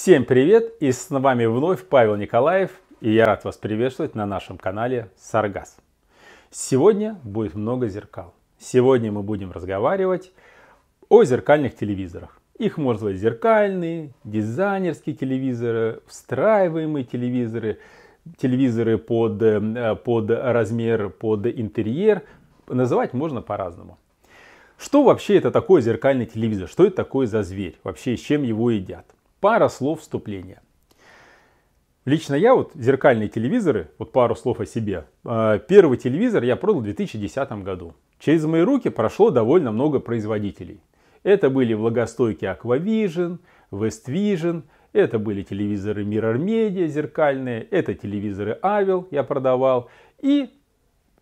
Всем привет! И с вами вновь Павел Николаев. И я рад вас приветствовать на нашем канале Саргас. Сегодня будет много зеркал. Сегодня мы будем разговаривать о зеркальных телевизорах. Их можно назвать зеркальные, дизайнерские телевизоры, встраиваемые телевизоры, телевизоры под, э, под размер, под интерьер. Называть можно по-разному. Что вообще это такое зеркальный телевизор? Что это такое за зверь? Вообще, с чем его едят? Пара слов вступления. Лично я вот зеркальные телевизоры, вот пару слов о себе. А, первый телевизор я продал в 2010 году. Через мои руки прошло довольно много производителей. Это были влагостойкие Aquavision, Westvision, это были телевизоры Mirror Media зеркальные, это телевизоры Avil я продавал. И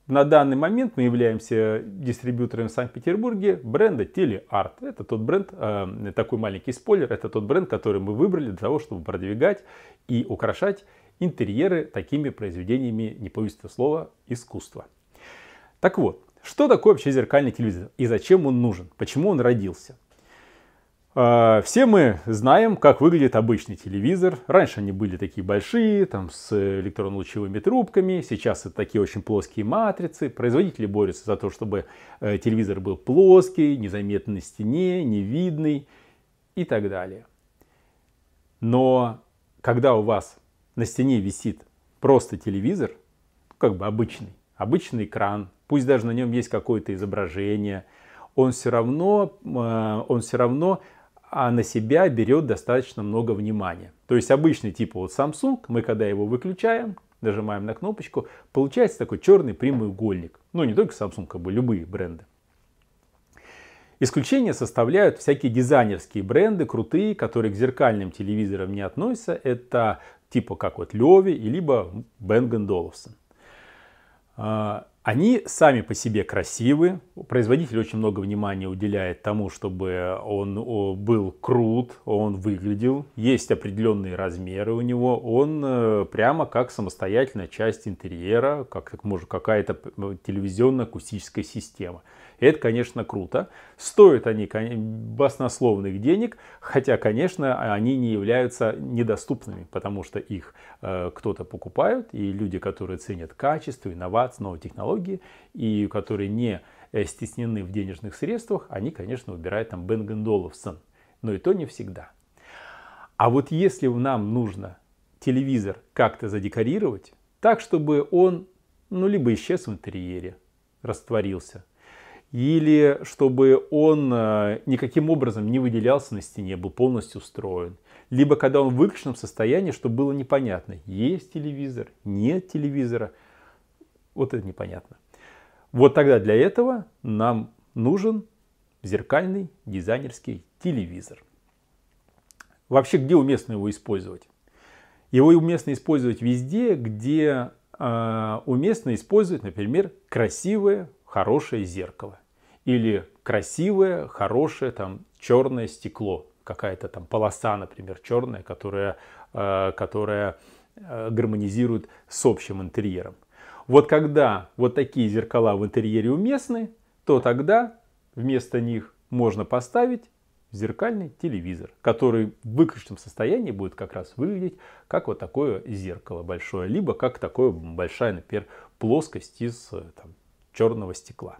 на данный момент мы являемся дистрибьютором в Санкт-Петербурге бренда Телеарт. Это тот бренд, э, такой маленький спойлер, это тот бренд, который мы выбрали для того, чтобы продвигать и украшать интерьеры такими произведениями, не боюсь слова, искусства. Так вот, что такое вообще зеркальный телевизор и зачем он нужен? Почему он родился? А, все мы знаем, как выглядит обычный телевизор. Раньше они были такие большие, там с электронно-лучевыми трубками. Сейчас это такие очень плоские матрицы. Производители борются за то, чтобы э, телевизор был плоский, незаметный на стене, невидный и так далее. Но когда у вас на стене висит просто телевизор, как бы обычный, обычный экран, пусть даже на нем есть какое-то изображение, он все равно, э, он все равно а на себя берет достаточно много внимания. То есть обычный типа вот Samsung, мы когда его выключаем, нажимаем на кнопочку, получается такой черный прямоугольник. Ну не только Samsung, как бы любые бренды. Исключение составляют всякие дизайнерские бренды, крутые, которые к зеркальным телевизорам не относятся. Это типа как вот Леви, либо Бенген Доловсон. Они сами по себе красивы. Производитель очень много внимания уделяет тому, чтобы он был крут, он выглядел. Есть определенные размеры у него. Он э, прямо как самостоятельная часть интерьера, как, как может какая-то э, телевизионно-акустическая система это, конечно, круто. Стоят они баснословных денег, хотя, конечно, они не являются недоступными, потому что их э, кто-то покупает, и люди, которые ценят качество, инновации, новые технологии, и которые не э, стеснены в денежных средствах, они, конечно, выбирают там Бенген Но и то не всегда. А вот если нам нужно телевизор как-то задекорировать, так, чтобы он, ну, либо исчез в интерьере, растворился, или чтобы он э, никаким образом не выделялся на стене, был полностью устроен. Либо когда он в выключенном состоянии, чтобы было непонятно, есть телевизор, нет телевизора. Вот это непонятно. Вот тогда для этого нам нужен зеркальный дизайнерский телевизор. Вообще, где уместно его использовать? Его уместно использовать везде, где э, уместно использовать, например, красивое, хорошее зеркало. Или красивое, хорошее, там, черное стекло. Какая-то там полоса, например, черная, которая, э, которая э, гармонизирует с общим интерьером. Вот когда вот такие зеркала в интерьере уместны, то тогда вместо них можно поставить зеркальный телевизор, который в выключенном состоянии будет как раз выглядеть как вот такое зеркало большое, либо как такая большая, например, плоскость из э, там, черного стекла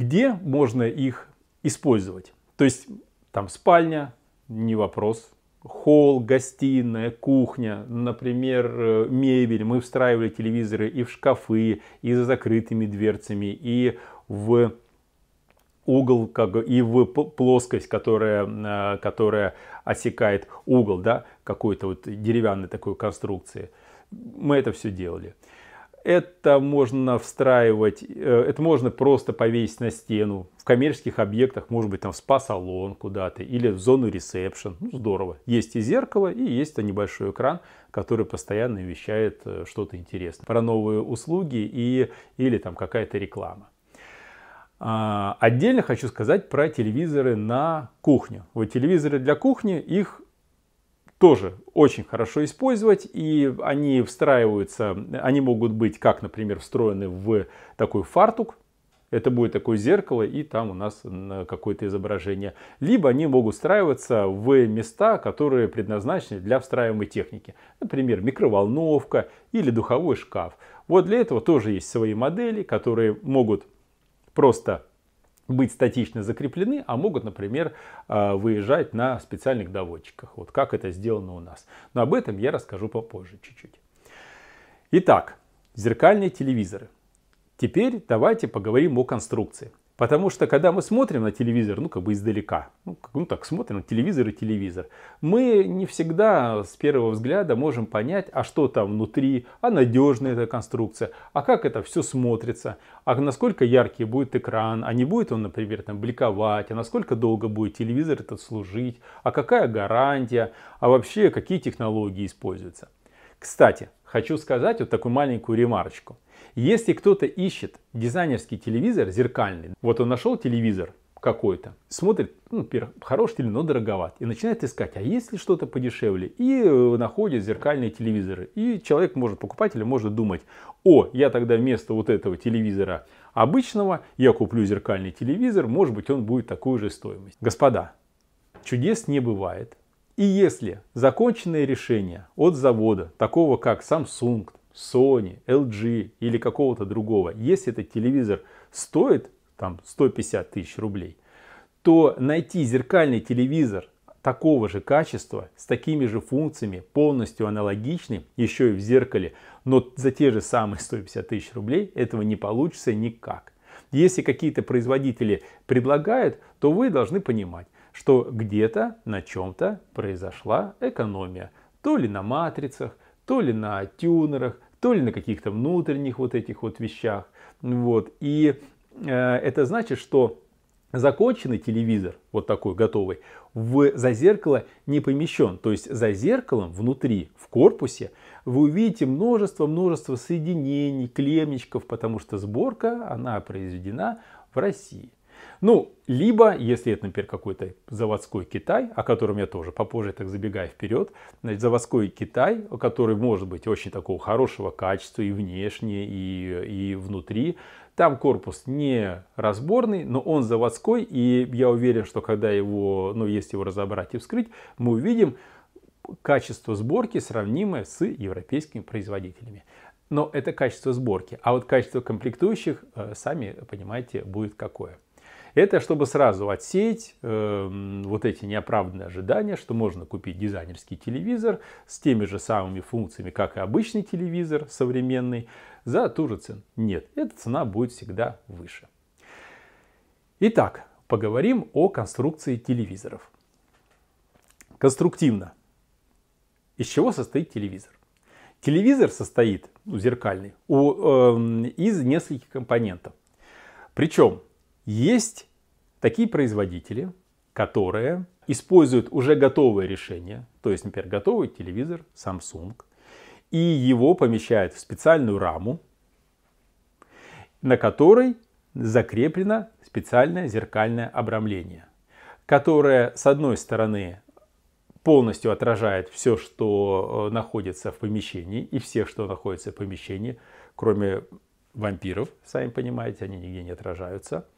где можно их использовать. То есть там спальня, не вопрос, холл, гостиная, кухня, например, э, мебель. Мы встраивали телевизоры и в шкафы, и за закрытыми дверцами, и в угол как, и в плоскость, которая, э, которая отсекает угол да, какой-то вот деревянной такой конструкции. Мы это все делали это можно встраивать, э, это можно просто повесить на стену. В коммерческих объектах, может быть, там в спа-салон куда-то или в зону ресепшн. Ну, здорово. Есть и зеркало, и есть -то небольшой экран, который постоянно вещает э, что-то интересное. Про новые услуги и, или там какая-то реклама. А, отдельно хочу сказать про телевизоры на кухню. Вот телевизоры для кухни, их тоже очень хорошо использовать, и они встраиваются, они могут быть, как, например, встроены в такой фартук, это будет такое зеркало, и там у нас какое-то изображение. Либо они могут встраиваться в места, которые предназначены для встраиваемой техники. Например, микроволновка или духовой шкаф. Вот для этого тоже есть свои модели, которые могут просто быть статично закреплены, а могут, например, а, выезжать на специальных доводчиках. Вот как это сделано у нас. Но об этом я расскажу попозже чуть-чуть. Итак, зеркальные телевизоры. Теперь давайте поговорим о конструкции. Потому что, когда мы смотрим на телевизор, ну, как бы издалека, ну, как, ну так, смотрим, телевизор и телевизор, мы не всегда с первого взгляда можем понять, а что там внутри, а надежная эта конструкция, а как это все смотрится, а насколько яркий будет экран, а не будет он, например, там бликовать, а насколько долго будет телевизор этот служить, а какая гарантия, а вообще какие технологии используются. Кстати, хочу сказать вот такую маленькую ремарочку – если кто-то ищет дизайнерский телевизор зеркальный, вот он нашел телевизор какой-то, смотрит, ну, хороший телевизор, но дороговат, и начинает искать, а есть ли что-то подешевле, и э, находит зеркальные телевизоры. И человек может, покупатель может думать, о, я тогда вместо вот этого телевизора обычного, я куплю зеркальный телевизор, может быть он будет такую же стоимость. Господа, чудес не бывает. И если законченное решение от завода, такого как Samsung, Sony, LG или какого-то другого, если этот телевизор стоит там 150 тысяч рублей, то найти зеркальный телевизор такого же качества, с такими же функциями, полностью аналогичный, еще и в зеркале, но за те же самые 150 тысяч рублей этого не получится никак. Если какие-то производители предлагают, то вы должны понимать, что где-то на чем-то произошла экономия. То ли на матрицах, то ли на тюнерах, то ли на каких-то внутренних вот этих вот вещах. Вот. И э, это значит, что законченный телевизор, вот такой готовый, в, за зеркало не помещен. То есть за зеркалом внутри, в корпусе, вы увидите множество-множество соединений, клеммичков, потому что сборка, она произведена в России. Ну, либо, если это, например, какой-то заводской Китай, о котором я тоже попозже так забегая вперед, значит, заводской Китай, который может быть очень такого хорошего качества и внешне, и, и внутри, там корпус не разборный, но он заводской, и я уверен, что когда его, ну, если его разобрать и вскрыть, мы увидим качество сборки, сравнимое с европейскими производителями. Но это качество сборки, а вот качество комплектующих, э, сами понимаете, будет какое. Это чтобы сразу отсеять э, вот эти неоправданные ожидания, что можно купить дизайнерский телевизор с теми же самыми функциями, как и обычный телевизор современный, за ту же цену. Нет, эта цена будет всегда выше. Итак, поговорим о конструкции телевизоров. Конструктивно. Из чего состоит телевизор? Телевизор состоит, ну, зеркальный, у, э, из нескольких компонентов. Причем есть такие производители, которые используют уже готовое решение, то есть, например, готовый телевизор Samsung, и его помещают в специальную раму, на которой закреплено специальное зеркальное обрамление, которое, с одной стороны, полностью отражает все, что э, находится в помещении, и все, что находится в помещении, кроме вампиров, сами понимаете, они нигде не отражаются –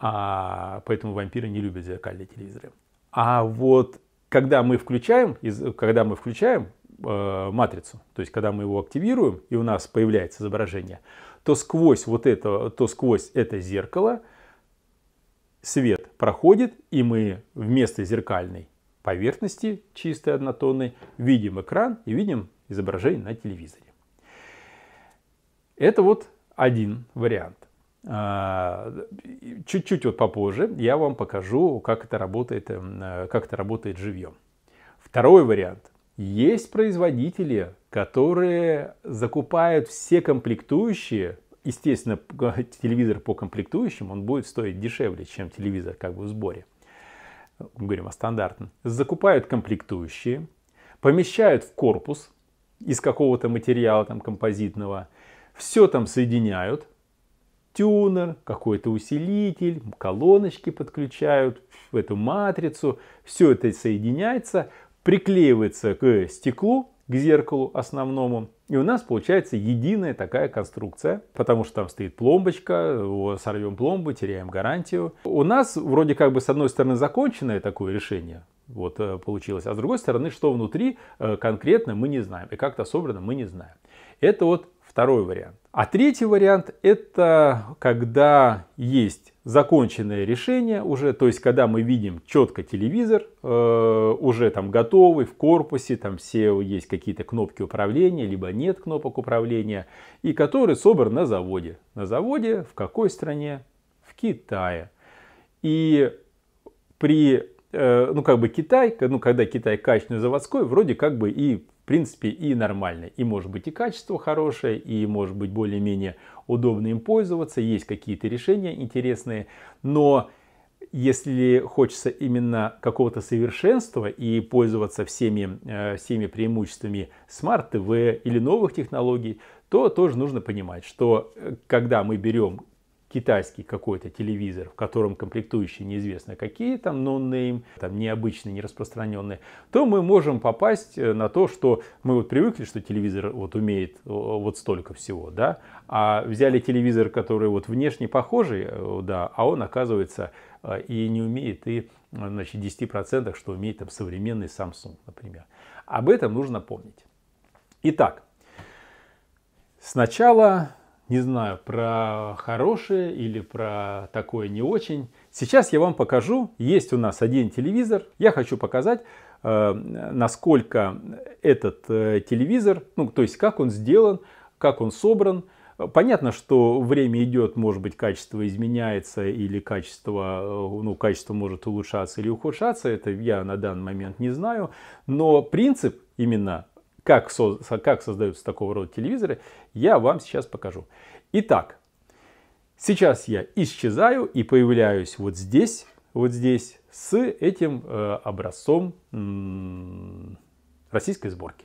а, поэтому вампиры не любят зеркальные телевизоры. А вот когда мы включаем, когда мы включаем э, матрицу, то есть когда мы его активируем и у нас появляется изображение, то сквозь вот это, то сквозь это зеркало свет проходит, и мы вместо зеркальной поверхности чистой однотонной видим экран и видим изображение на телевизоре. Это вот один вариант. А, чуть-чуть вот попозже я вам покажу, как это работает, эм, э, как это работает живьем. Второй вариант. Есть производители, которые закупают все комплектующие. Естественно, телевизор по комплектующим, он будет стоить дешевле, чем телевизор как бы в сборе. Мы говорим о стандартном. Закупают комплектующие, помещают в корпус из какого-то материала там композитного, все там соединяют, тюнер, какой-то усилитель, колоночки подключают в эту матрицу. Все это соединяется, приклеивается к стеклу, к зеркалу основному. И у нас получается единая такая конструкция, потому что там стоит пломбочка, сорвем пломбу, теряем гарантию. У нас вроде как бы с одной стороны законченное такое решение, вот э, получилось, а с другой стороны, что внутри э, конкретно мы не знаем, и как-то собрано мы не знаем. Это вот второй вариант. А третий вариант это когда есть законченное решение уже, то есть когда мы видим четко телевизор, э, уже там готовый, в корпусе, там все есть какие-то кнопки управления, либо нет кнопок управления, и который собран на заводе. На заводе в какой стране? В Китае. И при, э, ну как бы Китай, ну когда Китай качественный заводской, вроде как бы и принципе, и нормально. И может быть и качество хорошее, и может быть более-менее удобно им пользоваться. Есть какие-то решения интересные, но если хочется именно какого-то совершенства и пользоваться всеми, э, всеми преимуществами Smart TV или новых технологий, то тоже нужно понимать, что э, когда мы берем китайский какой-то телевизор, в котором комплектующие неизвестно какие, там non-name, там необычные, не распространенные, то мы можем попасть э, на то, что мы вот привыкли, что телевизор вот умеет вот столько всего, да, а взяли телевизор, который вот внешне похожий, э, да, а он оказывается э, и не умеет, и значит, 10%, что умеет там современный Samsung, например. Об этом нужно помнить. Итак, сначала не знаю, про хорошее или про такое не очень. Сейчас я вам покажу, есть у нас один телевизор, я хочу показать, э, насколько этот э, телевизор, ну то есть как он сделан, как он собран. Понятно, что время идет, может быть, качество изменяется или качество, э, ну, качество может улучшаться или ухудшаться, это я на данный момент не знаю, но принцип именно как, со, как создаются такого рода телевизоры, я вам сейчас покажу. Итак, сейчас я исчезаю и появляюсь вот здесь, вот здесь, с этим э, образцом м- российской сборки.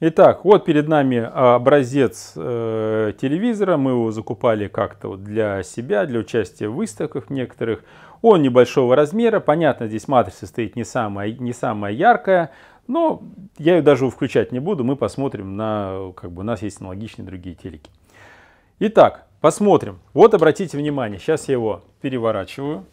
Итак, вот перед нами образец э, телевизора. Мы его закупали как-то вот для себя, для участия в выставках некоторых. Он небольшого размера. Понятно, здесь матрица стоит не самая, не самая яркая, но я ее даже включать не буду, мы посмотрим на, как бы у нас есть аналогичные другие телеки. Итак, посмотрим. Вот обратите внимание, сейчас я его переворачиваю.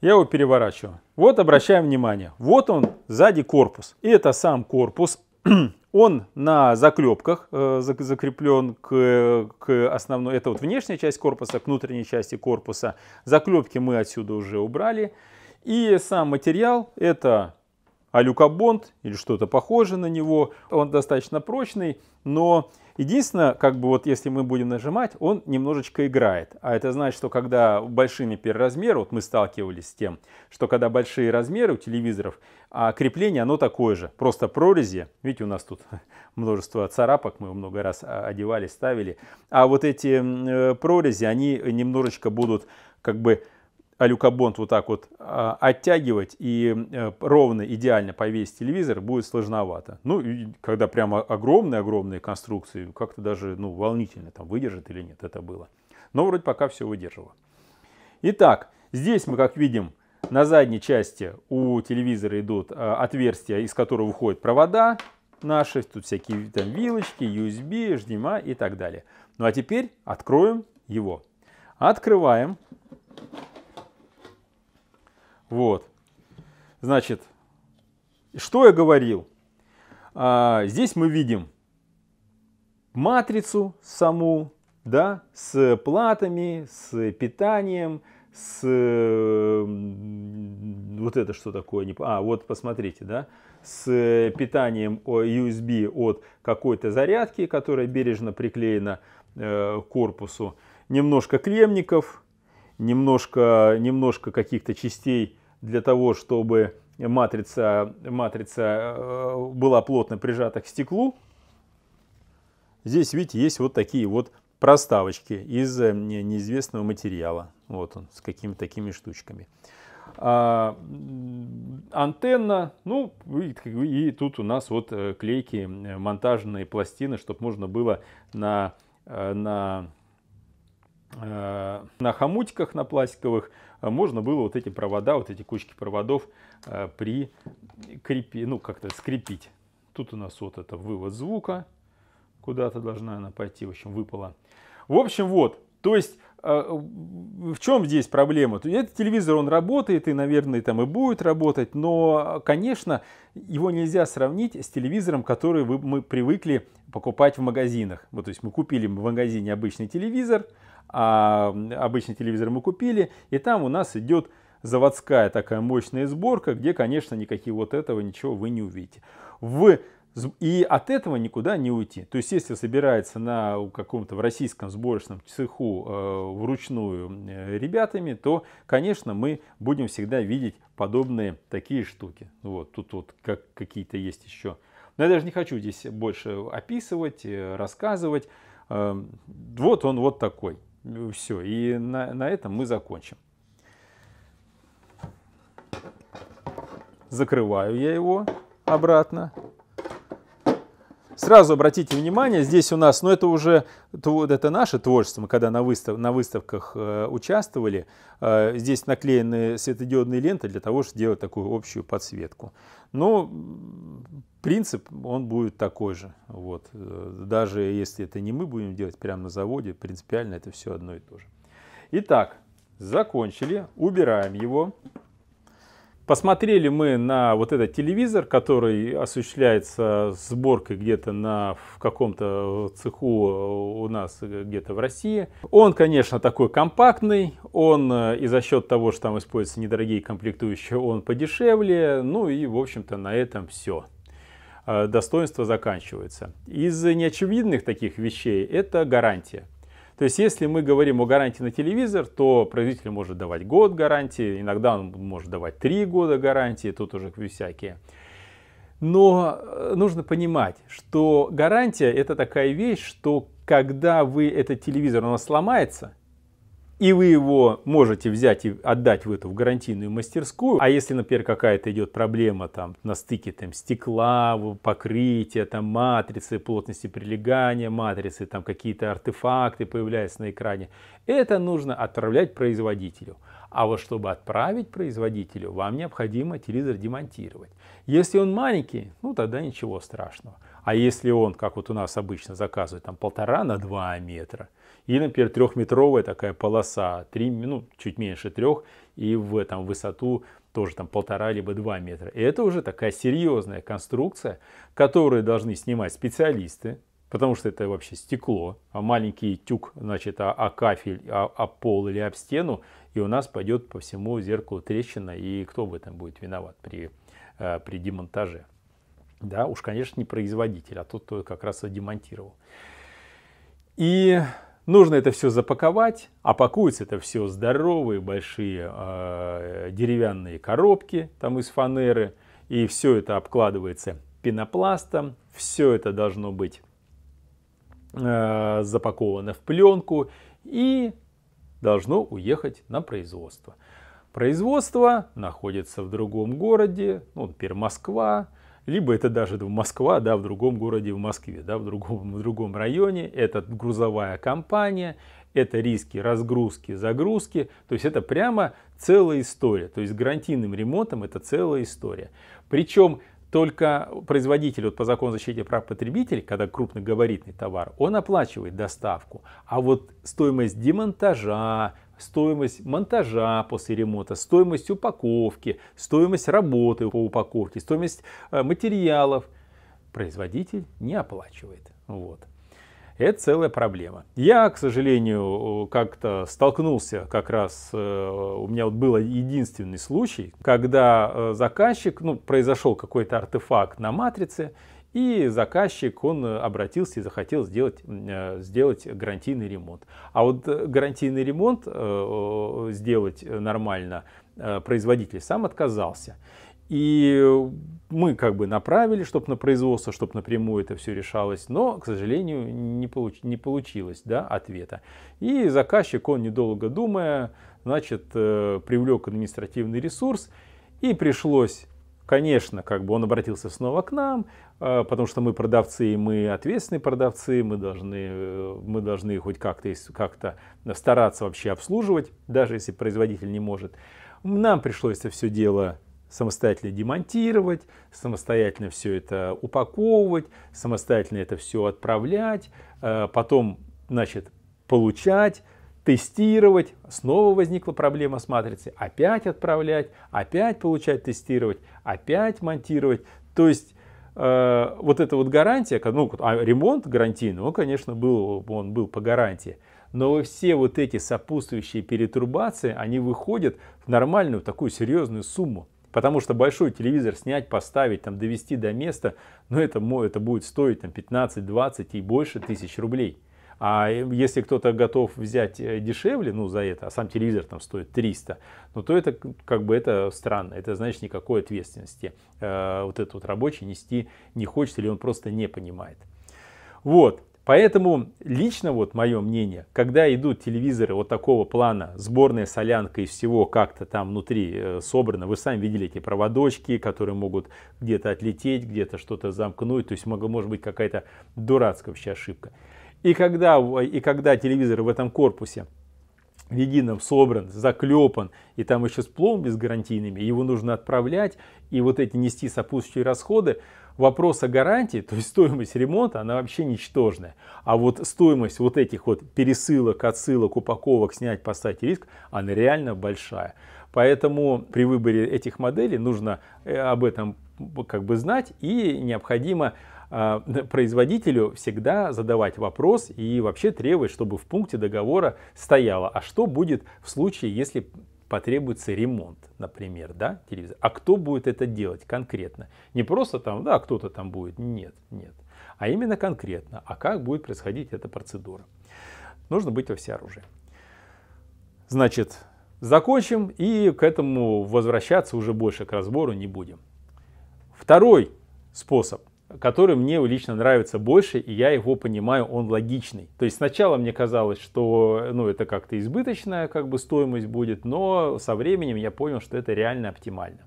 Я его переворачиваю. Вот обращаем внимание, вот он сзади корпус. И это сам корпус. Он на заклепках э, закреплен к, к основной, это вот внешняя часть корпуса, к внутренней части корпуса. Заклепки мы отсюда уже убрали. И сам материал это а люкобонд или что-то похожее на него, он достаточно прочный, но единственное, как бы вот если мы будем нажимать, он немножечко играет. А это значит, что когда большими переразмеры, вот мы сталкивались с тем, что когда большие размеры у телевизоров, а крепление оно такое же, просто прорези, видите, у нас тут множество царапок, мы много раз а, одевали, ставили, а вот эти э, прорези, они немножечко будут как бы алюкобонт вот так вот а, оттягивать и э, ровно, идеально повесить телевизор будет сложновато. Ну, когда прямо огромные-огромные конструкции, как-то даже ну, волнительно, там выдержит или нет, это было. Но вроде пока все выдерживало. Итак, здесь мы, как видим, на задней части у телевизора идут а, отверстия, из которых выходят провода наши, тут всякие там вилочки, USB, HDMI а, и так далее. Ну а теперь откроем его. Открываем вот. Значит, что я говорил? А, здесь мы видим матрицу саму, да, с платами, с питанием, с вот это что такое а вот посмотрите да с питанием USB от какой-то зарядки которая бережно приклеена э, к корпусу немножко кремников немножко, немножко каких-то частей для того, чтобы матрица, матрица э, была плотно прижата к стеклу. Здесь, видите, есть вот такие вот проставочки из э, неизвестного материала. Вот он, с какими-то такими штучками. А, антенна, ну и, и тут у нас вот э, клейки, монтажные пластины, чтобы можно было на, на Э, на хомутиках, на пластиковых, э, можно было вот эти провода, вот эти кучки проводов э, при крепи, ну как-то скрепить. Тут у нас вот это вывод звука, куда-то должна она пойти, в общем, выпала. В общем, вот, то есть а, в чем здесь проблема? Этот телевизор, он работает и, наверное, там и будет работать, но, конечно, его нельзя сравнить с телевизором, который мы привыкли покупать в магазинах. Вот, то есть мы купили в магазине обычный телевизор, а обычный телевизор мы купили, и там у нас идет заводская такая мощная сборка, где, конечно, никакие вот этого ничего вы не увидите. В и от этого никуда не уйти. То есть, если собирается на каком-то в российском сборочном цеху э, вручную э, ребятами, то, конечно, мы будем всегда видеть подобные такие штуки. Вот тут вот как, какие-то есть еще. Но я даже не хочу здесь больше описывать, э, рассказывать. Э, вот он вот такой. Все. И на, на этом мы закончим. Закрываю я его обратно. Сразу обратите внимание, здесь у нас, ну это уже, это наше творчество, мы когда на, выстав, на выставках э, участвовали, э, здесь наклеены светодиодные ленты для того, чтобы делать такую общую подсветку. Но принцип, он будет такой же, вот. Э, даже если это не мы будем делать прямо на заводе, принципиально это все одно и то же. Итак, закончили, убираем его. Посмотрели мы на вот этот телевизор, который осуществляется сборкой где-то на в каком-то э, цеху э, у нас э, где-то в России. Он, конечно, такой компактный, он и за счет того, что там используются недорогие комплектующие, он подешевле. Ну и, в общем-то, на этом все достоинство заканчивается. Из неочевидных таких вещей это гарантия. То есть, если мы говорим о гарантии на телевизор, то производитель может давать год гарантии, иногда он может давать три года гарантии, тут уже всякие. Но э, нужно понимать, что гарантия это такая вещь, что когда вы этот телевизор у нас сломается, и вы его можете взять и отдать в эту в гарантийную мастерскую. А если, например, какая-то идет проблема там на стыке там стекла, покрытия, там матрицы, плотности прилегания матрицы, там какие-то артефакты появляются на экране, это нужно отправлять производителю. А вот чтобы отправить производителю, вам необходимо телевизор демонтировать. Если он маленький, ну тогда ничего страшного. А если он, как вот у нас обычно заказывают, там полтора на два метра, и, например, трехметровая такая полоса, 3, ну, чуть меньше трех, и в этом высоту тоже там полтора либо два метра. И это уже такая серьезная конструкция, которую должны снимать специалисты, потому что это вообще стекло, а маленький тюк, значит, а, а кафель, а, а пол или об стену, и у нас пойдет по всему зеркалу трещина, и кто в этом будет виноват при, э, при демонтаже. Да, уж, конечно, не производитель, а тот, кто как раз и демонтировал. И Нужно это все запаковать, а пакуется это все здоровые большие а, э, деревянные коробки там из фанеры, и все это обкладывается пенопластом, все это должно быть э, запаковано в пленку и должно уехать на производство. Производство находится в другом городе, ну, например, Москва, либо это даже в Москва, да, в другом городе, в Москве, да, в другом, в другом районе, это грузовая компания, это риски разгрузки, загрузки, то есть это прямо целая история, то есть с гарантийным ремонтом это целая история. Причем только производитель вот по закону защиты прав потребителей, когда крупногабаритный товар, он оплачивает доставку, а вот стоимость демонтажа, стоимость монтажа после ремонта, стоимость упаковки, стоимость работы по упаковке, стоимость э, материалов, производитель не оплачивает. Вот. Это целая проблема. Я, к сожалению, э, как-то столкнулся как раз, э, у меня вот был единственный случай, когда заказчик, ну, произошел какой-то артефакт на матрице, и заказчик, он э, обратился и захотел сделать, э, сделать гарантийный ремонт. А вот э, гарантийный ремонт сделать нормально производитель сам отказался. И мы как бы направили, чтобы на производство, чтобы напрямую это все решалось, но, к сожалению, не, получ, не получилось да, ответа. И заказчик, он недолго думая, значит, привлек административный ресурс, и пришлось, конечно, как бы он обратился снова к нам, а, потому что мы продавцы, мы ответственные продавцы, мы должны, э, мы должны хоть как-то как стараться вообще обслуживать, даже если производитель не может. Нам пришлось это все дело самостоятельно демонтировать, самостоятельно все это упаковывать, самостоятельно это все отправлять, а потом, значит, получать, тестировать, снова возникла проблема с матрицей, опять отправлять, опять получать, тестировать, опять монтировать. То есть Э, вот эта вот гарантия, ну, а ремонт гарантийный, он, конечно, был, он был по гарантии, но все вот эти сопутствующие перетрубации они выходят в нормальную такую серьезную сумму. Потому что большой телевизор снять, поставить, там, довести до места, ну, это, это будет стоить там, 15, 20 и больше тысяч рублей. А если кто-то готов взять э, дешевле, ну, за это, а сам телевизор там стоит 300, ну, то это как бы это странно. Это значит никакой ответственности э, вот этот вот рабочий нести не хочет или он просто не понимает. Вот. Поэтому лично вот мое мнение, когда идут телевизоры вот такого плана, сборная солянка и всего как-то там внутри э, собрано, вы сами видели эти проводочки, которые могут где-то отлететь, где-то что-то замкнуть, то есть может быть какая-то дурацкая вообще ошибка. И когда, и когда телевизор в этом корпусе в едином собран, заклепан, и там еще с пломбами с гарантийными, его нужно отправлять, и вот эти нести сопутствующие расходы, вопрос о гарантии, то есть стоимость ремонта, она вообще ничтожная. А вот стоимость вот этих вот пересылок, отсылок, упаковок, снять, поставить риск, она реально большая. Поэтому при выборе этих моделей нужно э, об этом как бы знать и необходимо а, производителю всегда задавать вопрос и вообще требовать, чтобы в пункте договора стояло, а что будет в случае, если потребуется ремонт, например, да, телевизор. А кто будет это делать конкретно? Не просто там, да, кто-то там будет. Нет, нет. А именно конкретно. А как будет происходить эта процедура? Нужно быть во всеоружии. Значит, закончим и к этому возвращаться уже больше к разбору не будем. Второй способ который мне лично нравится больше, и я его понимаю, он логичный. То есть сначала мне казалось, что ну, это как-то избыточная как бы, стоимость будет, но со временем я понял, что это реально оптимально.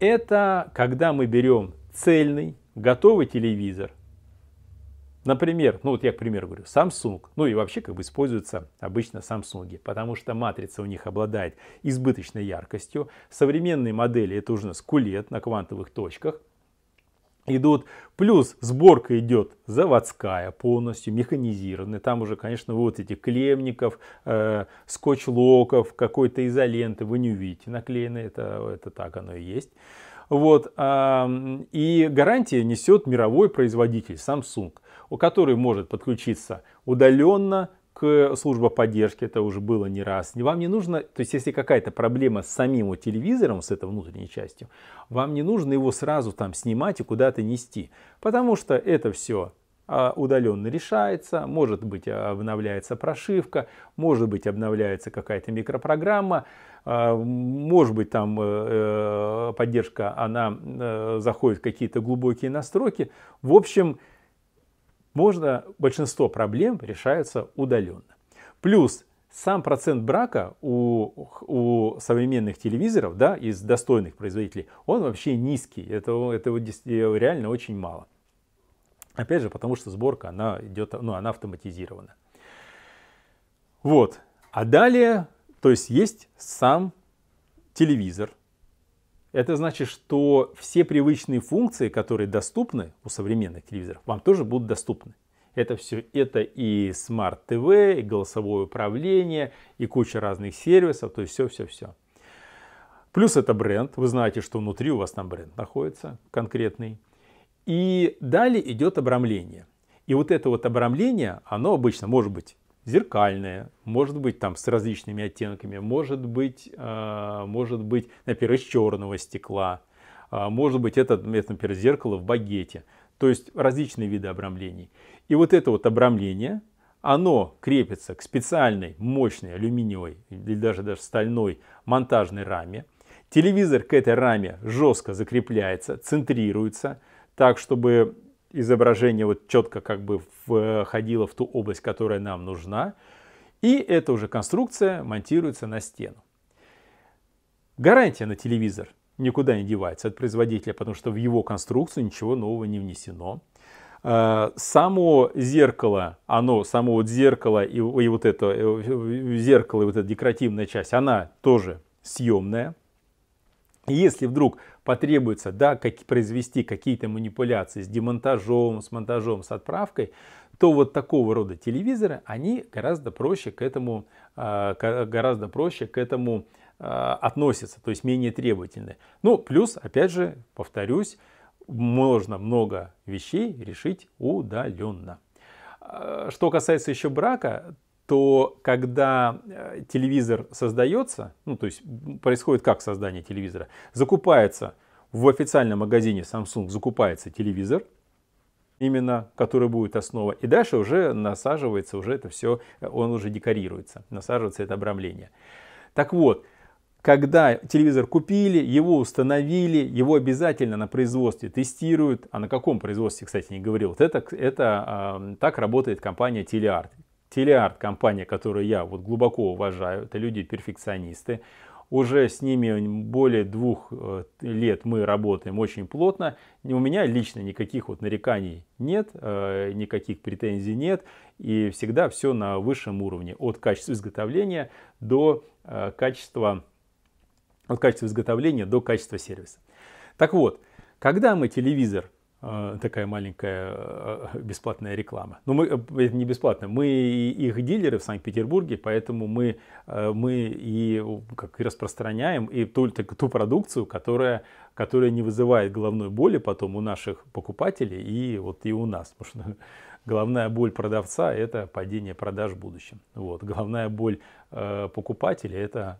Это когда мы берем цельный, готовый телевизор, Например, ну вот я к примеру говорю, Samsung, ну и вообще как бы используются обычно Samsung, потому что матрица у них обладает избыточной яркостью. Современные модели это уже у нас QLED на квантовых точках идут. Плюс сборка идет заводская, полностью механизированная. Там уже, конечно, вот эти клемников, э, скотч-локов, какой-то изоленты вы не увидите наклеены Это, это так оно и есть. Вот, э, и гарантия несет мировой производитель Samsung, у который может подключиться удаленно Э, служба поддержки, это уже было не раз. Вам не нужно, то есть если какая-то проблема с самим вот телевизором, с этой внутренней частью, вам не нужно его сразу там снимать и куда-то нести, потому что это все а, удаленно решается, может быть а, обновляется прошивка, может быть обновляется какая-то микропрограмма, а, может быть там э, э, поддержка, она заходит в какие-то глубокие настройки. В общем, можно большинство проблем решаются удаленно. Плюс сам процент брака у, у современных телевизоров, да, из достойных производителей, он вообще низкий. Это, этого э, реально очень мало. Опять же, потому что сборка, она идет, ну, она автоматизирована. Вот. А далее, то есть есть сам телевизор, это значит, что все привычные функции, которые доступны у современных телевизоров, вам тоже будут доступны. Это все, это и Smart TV, и голосовое управление, и куча разных сервисов, то есть все-все-все. Плюс это бренд, вы знаете, что внутри у вас там бренд находится конкретный. И далее идет обрамление. И вот это вот обрамление, оно обычно может быть зеркальное, может быть там с различными оттенками, может быть, э, может быть, например, из черного стекла, э, может быть это, например, зеркало в багете, то есть различные виды обрамлений. И вот это вот обрамление, оно крепится к специальной мощной алюминиевой или даже даже стальной монтажной раме. Телевизор к этой раме жестко закрепляется, центрируется, так чтобы изображение вот четко как бы входило в ту область, которая нам нужна. И эта уже конструкция монтируется на стену. Гарантия на телевизор никуда не девается от производителя, потому что в его конструкцию ничего нового не внесено. А, само зеркало, оно, само вот зеркало и, и вот это э, зеркало и вот эта декоративная часть, она тоже съемная. Если вдруг потребуется да, как, произвести какие-то манипуляции с демонтажом, с монтажом, с отправкой, то вот такого рода телевизоры, они гораздо проще к этому, а, гораздо проще к этому а, относятся, то есть менее требовательны. Ну, плюс, опять же, повторюсь, можно много вещей решить удаленно. А, что касается еще брака, то когда э, телевизор создается, ну то есть происходит как создание телевизора, закупается в официальном магазине Samsung закупается телевизор, именно который будет основа, и дальше уже насаживается уже это все, э, он уже декорируется, насаживается это обрамление. Так вот, когда телевизор купили, его установили, его обязательно на производстве тестируют. А на каком производстве, кстати, не говорил. Вот это, это э, так работает компания Телеарт. Телеарт, компания, которую я вот глубоко уважаю, это люди-перфекционисты. Уже с ними более двух э, лет мы работаем очень плотно. У меня лично никаких вот нареканий нет, э, никаких претензий нет. И всегда все на высшем уровне. От качества изготовления до э, качества, от качества изготовления до качества сервиса. Так вот, когда мы телевизор Э, такая маленькая э, э, бесплатная реклама. Но ну, мы, не бесплатно, мы их дилеры в Санкт-Петербурге, поэтому мы, мы и как и распространяем и ту, ту продукцию, которая, которая не вызывает головной боли потом у наших покупателей и вот и у нас. Потому что головная боль продавца – это падение продаж в будущем. Вот. Головная боль покупателя – это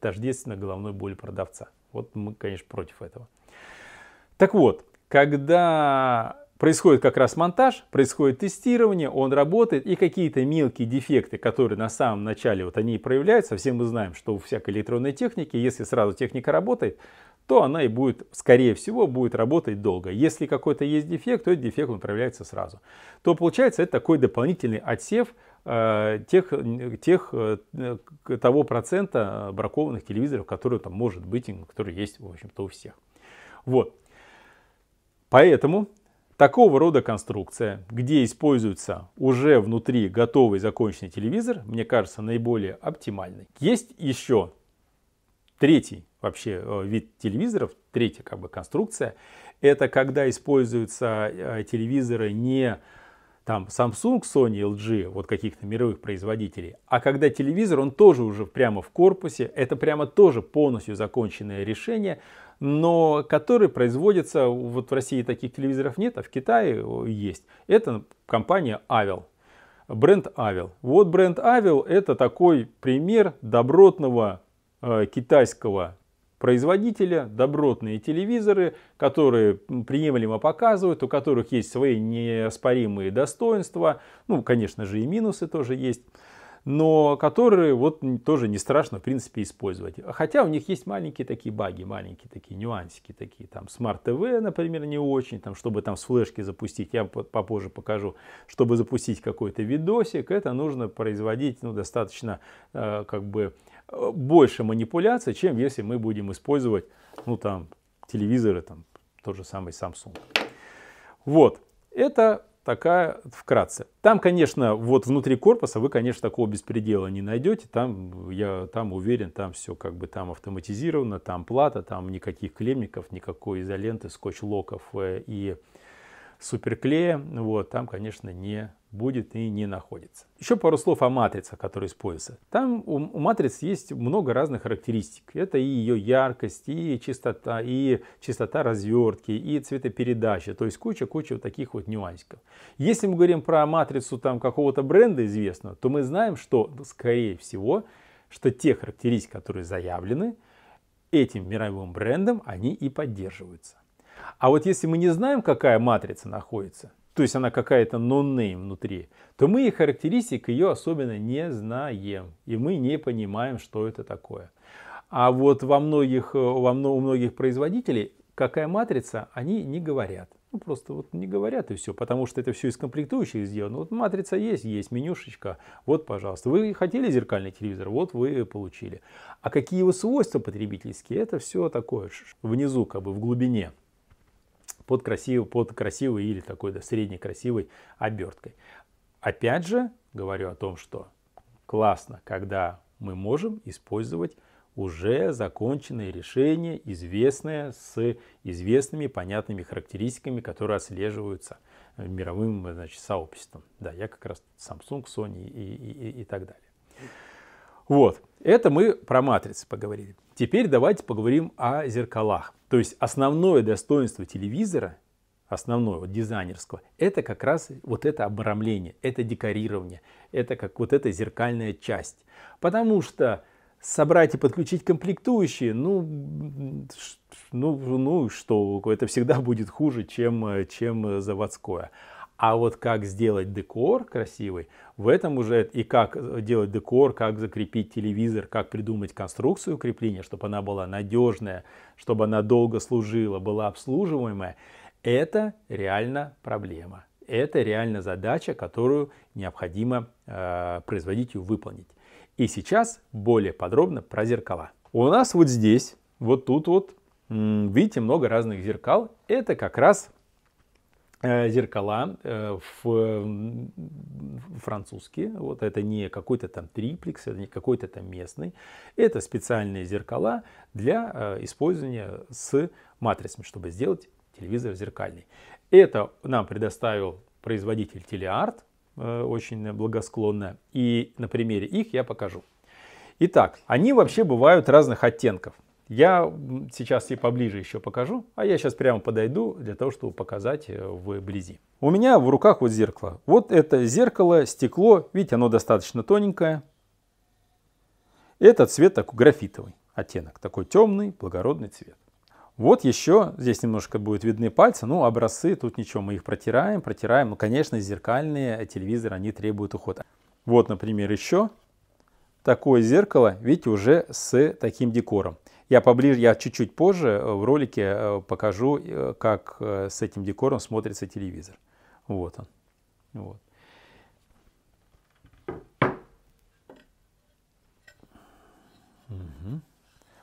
тождественно головной боль продавца. Вот мы, конечно, против этого. Так вот, когда происходит как раз монтаж, происходит тестирование, он работает, и какие-то мелкие дефекты, которые на самом начале вот они и проявляются, все мы знаем, что у всякой электронной техники, если сразу техника работает, то она и будет, скорее всего, будет работать долго. Если какой-то есть дефект, то этот дефект он проявляется сразу. То получается это такой дополнительный отсев э, тех, тех, э, того процента бракованных телевизоров, которые там может быть, которые есть, в общем-то, у всех. Вот. Поэтому такого рода конструкция, где используется уже внутри готовый законченный телевизор, мне кажется наиболее оптимальной. Есть еще третий вообще э, вид телевизоров, третья как бы конструкция, это когда используются э, телевизоры не там Samsung, Sony, LG, вот каких-то мировых производителей. А когда телевизор, он тоже уже прямо в корпусе, это прямо тоже полностью законченное решение, но который производится, вот в России таких телевизоров нет, а в Китае э, есть. Это компания Avil, бренд Avil. Вот бренд Avil это такой пример добротного э, китайского производителя, добротные телевизоры, которые приемлемо показывают, у которых есть свои неоспоримые достоинства, ну, конечно же, и минусы тоже есть, но которые вот тоже не страшно, в принципе, использовать. Хотя у них есть маленькие такие баги, маленькие такие нюансики такие, там Smart TV, например, не очень, там, чтобы там с флешки запустить, я попозже покажу, чтобы запустить какой-то видосик, это нужно производить, ну, достаточно, э, как бы, больше манипуляций, чем если мы будем использовать, ну там, телевизоры, там, тот же самый Samsung. Вот, это такая вкратце. Там, конечно, вот внутри корпуса вы, конечно, такого беспредела не найдете. Там, я там уверен, там все как бы там автоматизировано, там плата, там никаких клеммиков, никакой изоленты, скотч-локов э, и суперклея. Вот, там, конечно, не будет и не находится. Еще пару слов о матрице, которая используется. Там у, у матриц есть много разных характеристик. Это и ее яркость, и чистота, и чистота развертки, и цветопередача. То есть куча-куча вот таких вот нюансиков. Если мы говорим про матрицу там какого-то бренда известного, то мы знаем, что, ну, скорее всего, что те характеристики, которые заявлены, этим мировым брендом они и поддерживаются. А вот если мы не знаем, какая матрица находится, то есть она какая-то нон-нейм внутри, то мы и характеристик ее особенно не знаем. И мы не понимаем, что это такое. А вот во многих, во мно, у многих производителей какая матрица, они не говорят. Ну, просто вот не говорят и все, потому что это все из комплектующих сделано. Вот матрица есть, есть менюшечка, вот, пожалуйста. Вы хотели зеркальный телевизор, вот вы получили. А какие его свойства потребительские, это все такое внизу, как бы в глубине под красивый, под красивый или такой да, средне красивой оберткой. Опять же, говорю о том, что классно, когда мы можем использовать уже законченные решения, известные с известными понятными характеристиками, которые отслеживаются э, мировым значит, сообществом. Да, я как раз Samsung, Sony и, и, и, и так далее. Вот, это мы про матрицы поговорили. Теперь давайте поговорим о зеркалах. То есть основное достоинство телевизора, основное, вот дизайнерского, это как раз вот это обрамление, это декорирование, это как вот эта зеркальная часть. Потому что собрать и подключить комплектующие, ну, ну, ну что, это всегда будет хуже, чем, э, чем э, заводское. А вот как сделать декор красивый, в этом уже и как э, делать декор, как закрепить телевизор, как придумать конструкцию крепления, чтобы она была надежная, чтобы она долго служила, была обслуживаемая, это реально проблема. Это реально задача, которую необходимо э, производить и выполнить. И сейчас более подробно про зеркала. У нас вот здесь, вот тут вот, видите, много разных зеркал. Это как раз Э, зеркала э, в французские. Вот это не какой-то там триплекс, это не какой-то там местный. Это специальные зеркала для э, использования с матрицами, чтобы сделать телевизор зеркальный. Это нам предоставил производитель Телеарт, очень благосклонно. И на примере их я покажу. Итак, они вообще бывают разных оттенков. Я сейчас и поближе еще покажу, а я сейчас прямо подойду для того, чтобы показать э, вблизи. У меня в руках вот зеркало. Вот это зеркало, стекло, видите, оно достаточно тоненькое. Это цвет такой графитовый оттенок, такой темный, благородный цвет. Вот еще, здесь немножко будут видны пальцы, ну образцы, тут ничего, мы их протираем, протираем. Ну, конечно, зеркальные э, телевизоры, они требуют ухода. Вот, например, еще такое зеркало, видите, уже с таким декором. Я поближе, я чуть-чуть позже э, в ролике э, покажу, э, как с этим декором смотрится телевизор. Вот он. Вот.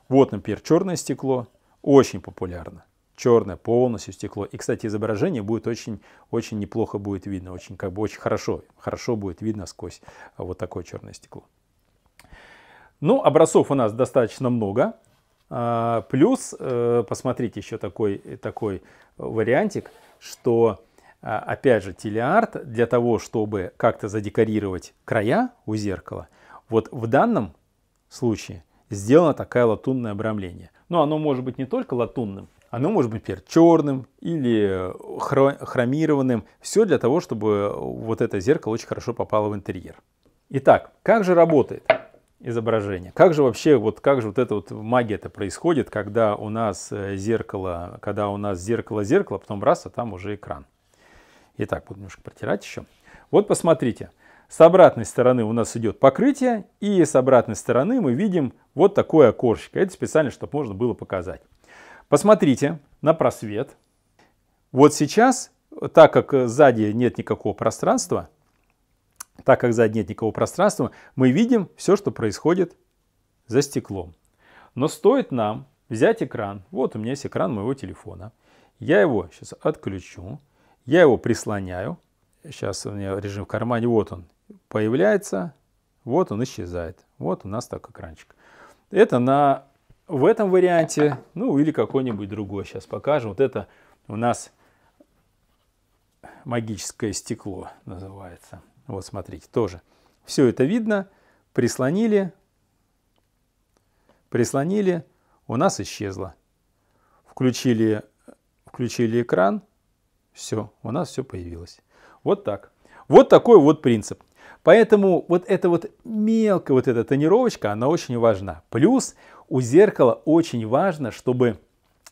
Вот, например, черное стекло. Очень популярно. Черное полностью стекло. И, кстати, изображение будет очень, очень неплохо будет видно. Очень, как бы, очень хорошо. Хорошо будет видно сквозь вот такое черное стекло. Ну, образцов у нас достаточно много. А, плюс, э, посмотрите, еще такой, такой вариантик, что, а, опять же, телеарт для того, чтобы как-то задекорировать края у зеркала, вот в данном случае сделано такое латунное обрамление. Но оно может быть не только латунным, оно может быть, например, черным или хромированным. Все для того, чтобы вот это зеркало очень хорошо попало в интерьер. Итак, как же работает? изображение. Как же вообще, вот как же вот эта вот магия это происходит, когда у нас э, зеркало, когда у нас зеркало-зеркало, а потом раз, а там уже экран. Итак, буду немножко протирать еще. Вот посмотрите, с обратной стороны у нас идет покрытие, и с обратной стороны мы видим вот такое окошечко. Это специально, чтобы можно было показать. Посмотрите на просвет. Вот сейчас, так как сзади нет никакого пространства, так как сзади нет никого пространства, мы видим все, что происходит за стеклом. Но стоит нам взять экран. Вот у меня есть экран моего телефона. Я его сейчас отключу. Я его прислоняю. Сейчас у меня режим в кармане. Вот он появляется. Вот он исчезает. Вот у нас так экранчик. Это на, в этом варианте. Ну или какой-нибудь другой. Сейчас покажем. Вот это у нас магическое стекло называется. Вот смотрите, тоже. Все это видно. Прислонили, прислонили, у нас исчезло. Включили, включили экран, все, у нас все появилось. Вот так. Вот такой вот принцип. Поэтому вот эта вот мелкая вот эта тонировочка, она очень важна. Плюс у зеркала очень важно, чтобы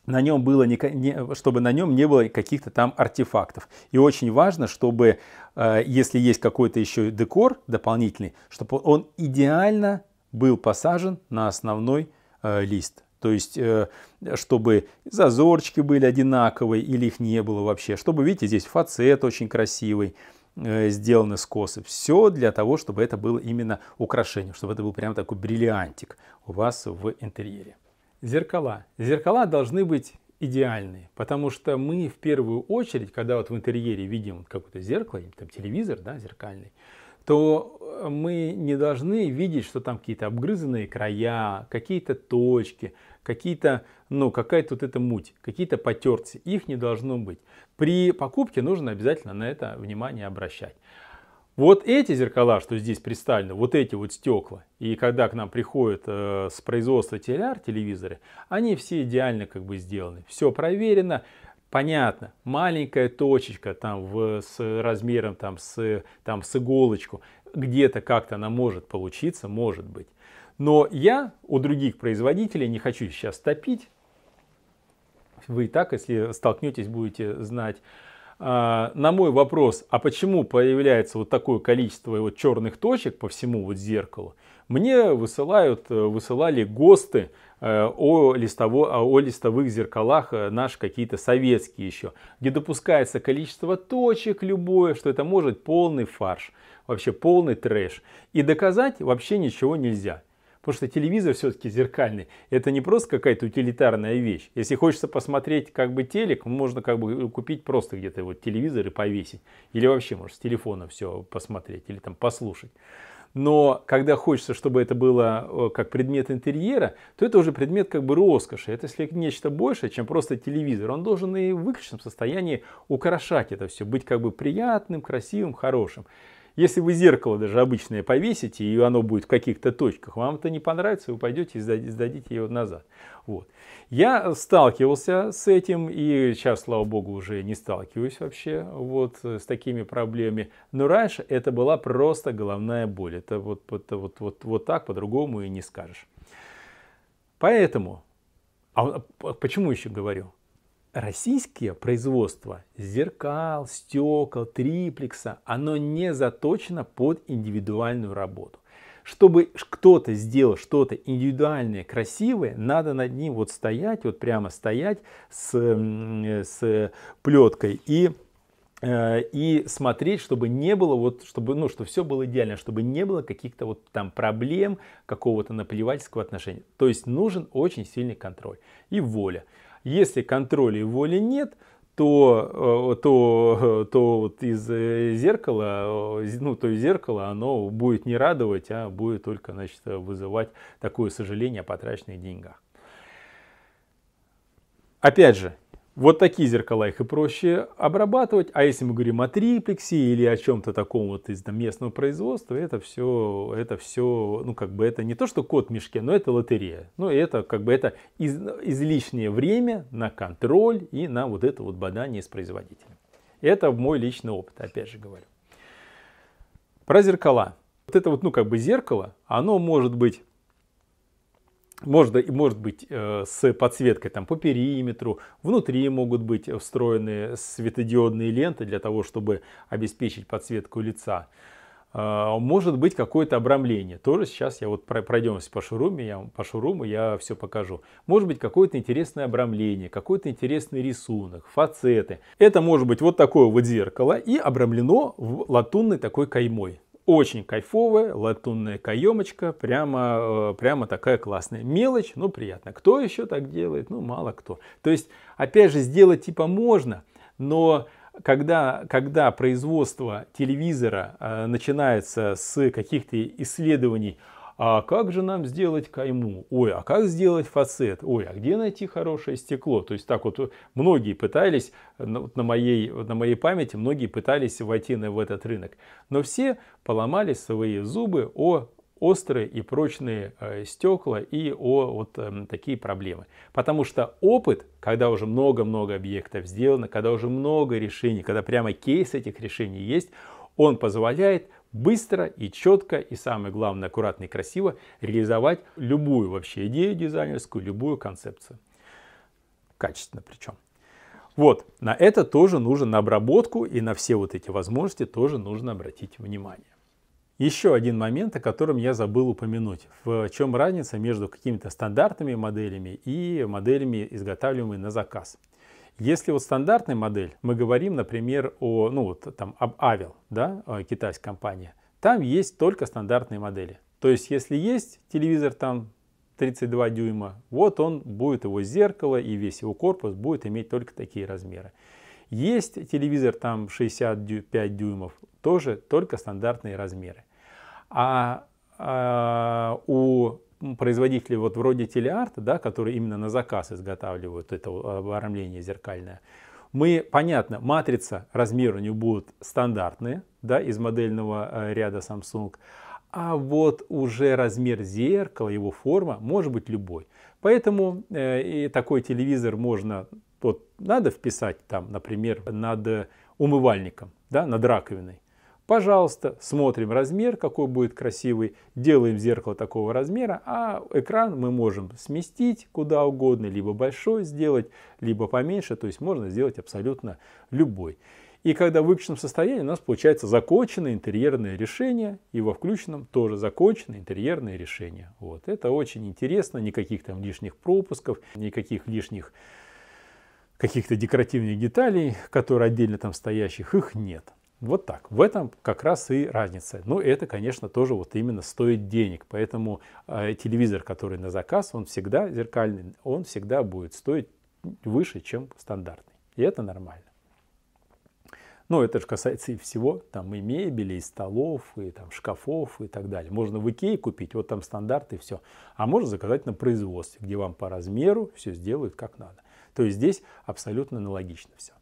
на нем было не, не, чтобы на нем не было каких-то там артефактов. И очень важно, чтобы, э, если есть какой-то еще декор дополнительный, чтобы он идеально был посажен на основной э, лист. То есть, э, чтобы зазорчики были одинаковые или их не было вообще. Чтобы, видите, здесь фацет очень красивый э, сделаны скосы. Все для того, чтобы это было именно украшение, чтобы это был прям такой бриллиантик у вас в интерьере. Зеркала. Зеркала должны быть идеальные, потому что мы в первую очередь, когда вот в интерьере видим какое-то зеркало, там телевизор, да, зеркальный, то э, мы не должны видеть, что там какие-то обгрызанные края, какие-то точки, какие-то, ну, какая-то вот эта муть, какие-то потерцы. Их не должно быть. При покупке нужно обязательно на это внимание обращать. Вот эти зеркала, что здесь представлены, вот эти вот стекла, и когда к нам приходят э, с производства теляр телевизоры, они все идеально как бы сделаны. Все проверено, понятно, маленькая точечка там в, с размером там с, там с иголочку, где-то как-то она может получиться, может быть. Но я у других производителей, не хочу сейчас топить, вы и так, если столкнетесь, будете знать, а, на мой вопрос, а почему появляется вот такое количество вот черных точек по всему вот зеркалу, мне высылают, э, высылали ГОСТы э, о, листово, о листовых зеркалах э, наши какие-то советские еще, где допускается количество точек любое, что это может полный фарш, вообще полный трэш. И доказать вообще ничего нельзя. Потому что телевизор все-таки зеркальный. Это не просто какая-то утилитарная вещь. Если хочется посмотреть как бы телек, можно как бы э, купить просто где-то вот телевизор и повесить. Или вообще, может, с телефона все посмотреть или там послушать. Но когда хочется, чтобы это было э, как предмет интерьера, то это уже предмет как бы роскоши. Это если нечто большее, чем просто телевизор. Он должен и в выключенном состоянии украшать это все, быть как бы приятным, красивым, хорошим. Если вы зеркало даже обычное повесите, и оно будет в каких-то точках, вам это не понравится, вы пойдете и сдадите его назад. Вот. Я сталкивался с этим, и сейчас, слава богу, уже не сталкиваюсь вообще вот с такими проблемами. Но раньше это была просто головная боль. Это вот, это вот, вот, вот так, по-другому и не скажешь. Поэтому, а, а почему еще говорю? российское производство зеркал, стекол, триплекса, оно не заточено под индивидуальную работу. Чтобы кто-то сделал что-то индивидуальное, красивое, надо над ним вот стоять, вот прямо стоять с, с плеткой и э, и смотреть, чтобы не было вот, чтобы, ну, что все было идеально, чтобы не было каких-то вот там проблем, какого-то наплевательского отношения. То есть нужен очень сильный контроль и воля. Если контроля и воли нет, то, э, то, э, то вот из э, зеркала, ну, то зеркало, оно будет не радовать, а будет только, значит, вызывать такое сожаление о потраченных деньгах. Опять же, вот такие зеркала, их и проще обрабатывать. А если мы говорим о триплексе или о чем-то таком вот из местного производства, это все, это все, ну как бы это не то, что кот в мешке, но это лотерея. Ну это как бы это из, излишнее время на контроль и на вот это вот бадание с производителем. Это мой личный опыт, опять же говорю. Про зеркала. Вот это вот, ну как бы зеркало, оно может быть можно, может быть э, с подсветкой там, по периметру, внутри могут быть встроены светодиодные ленты для того, чтобы обеспечить подсветку лица. А, может быть какое-то обрамление. Тоже сейчас я вот пройдемся по шуруму, я, по шуруму я все покажу. Может быть какое-то интересное обрамление, какой-то интересный рисунок, фацеты. Это может быть вот такое вот зеркало и обрамлено в латунной такой каймой очень кайфовая латунная каемочка, прямо, э, прямо такая классная. Мелочь, но ну, приятно. Кто еще так делает? Ну, мало кто. То есть, опять же, сделать типа можно, но когда, когда производство телевизора э, начинается с каких-то исследований, а как же нам сделать кайму? Ой, а как сделать фасет? Ой, а где найти хорошее стекло? То есть так вот э, многие пытались, э, на моей, на моей памяти многие пытались войти в этот рынок. Но все поломали свои зубы о острые и прочные э, стекла и о вот такие проблемы. Потому что опыт, когда уже много-много объектов сделано, когда уже много решений, когда прямо кейс этих решений есть, он позволяет быстро и четко, и самое главное, аккуратно и красиво реализовать любую вообще идею дизайнерскую, любую концепцию. Качественно причем. Вот, на это тоже нужно на обработку и на все вот эти возможности тоже нужно обратить внимание. Еще один момент, о котором я забыл упомянуть. В чем разница между какими-то стандартными моделями и моделями, изготавливаемыми на заказ. Если вот стандартная модель, мы говорим, например, о, ну вот там об Авел, да, э, китайская компания, там есть только стандартные модели. То есть, если есть телевизор там 32 дюйма, вот он будет его зеркало и весь его корпус будет иметь только такие размеры. Есть телевизор там 65 дюймов, тоже только стандартные размеры. А, а у производители вот вроде телеарта, да, которые именно на заказ изготавливают это э, оформление зеркальное, мы, понятно, матрица у них будут стандартные, да, из модельного э, ряда Samsung, а вот уже размер зеркала, его форма может быть любой. Поэтому э, и такой телевизор можно, вот надо вписать там, например, над умывальником, да, над раковиной. Пожалуйста, смотрим размер, какой будет красивый, делаем зеркало такого размера, а экран мы можем сместить куда угодно, либо большой сделать, либо поменьше, то есть можно сделать абсолютно любой. И когда в выключенном состоянии у нас получается законченное интерьерное решение, и во включенном тоже законченное интерьерное решение. Вот. Это очень интересно, никаких там лишних пропусков, никаких лишних каких-то декоративных деталей, которые отдельно там стоящих, их нет. Вот так. В этом как раз и разница. Но ну, это, конечно, тоже вот именно стоит денег. Поэтому э, телевизор, который на заказ, он всегда зеркальный, он всегда будет стоить выше, чем стандартный. И это нормально. Ну это же касается и всего, там и мебели, и столов, и там шкафов и так далее. Можно в Икее купить, вот там стандарты и все. А можно заказать на производстве, где вам по размеру все сделают как надо. То есть здесь абсолютно аналогично все.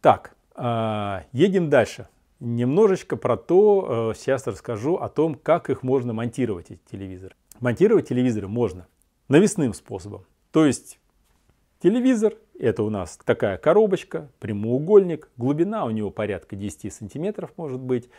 Так, а, едем дальше. Немножечко про то, э, сейчас расскажу о том, как их можно монтировать, эти телевизоры. Монтировать телевизоры можно навесным способом. То есть телевизор, это у нас такая коробочка, прямоугольник, глубина у него порядка 10 сантиметров может быть.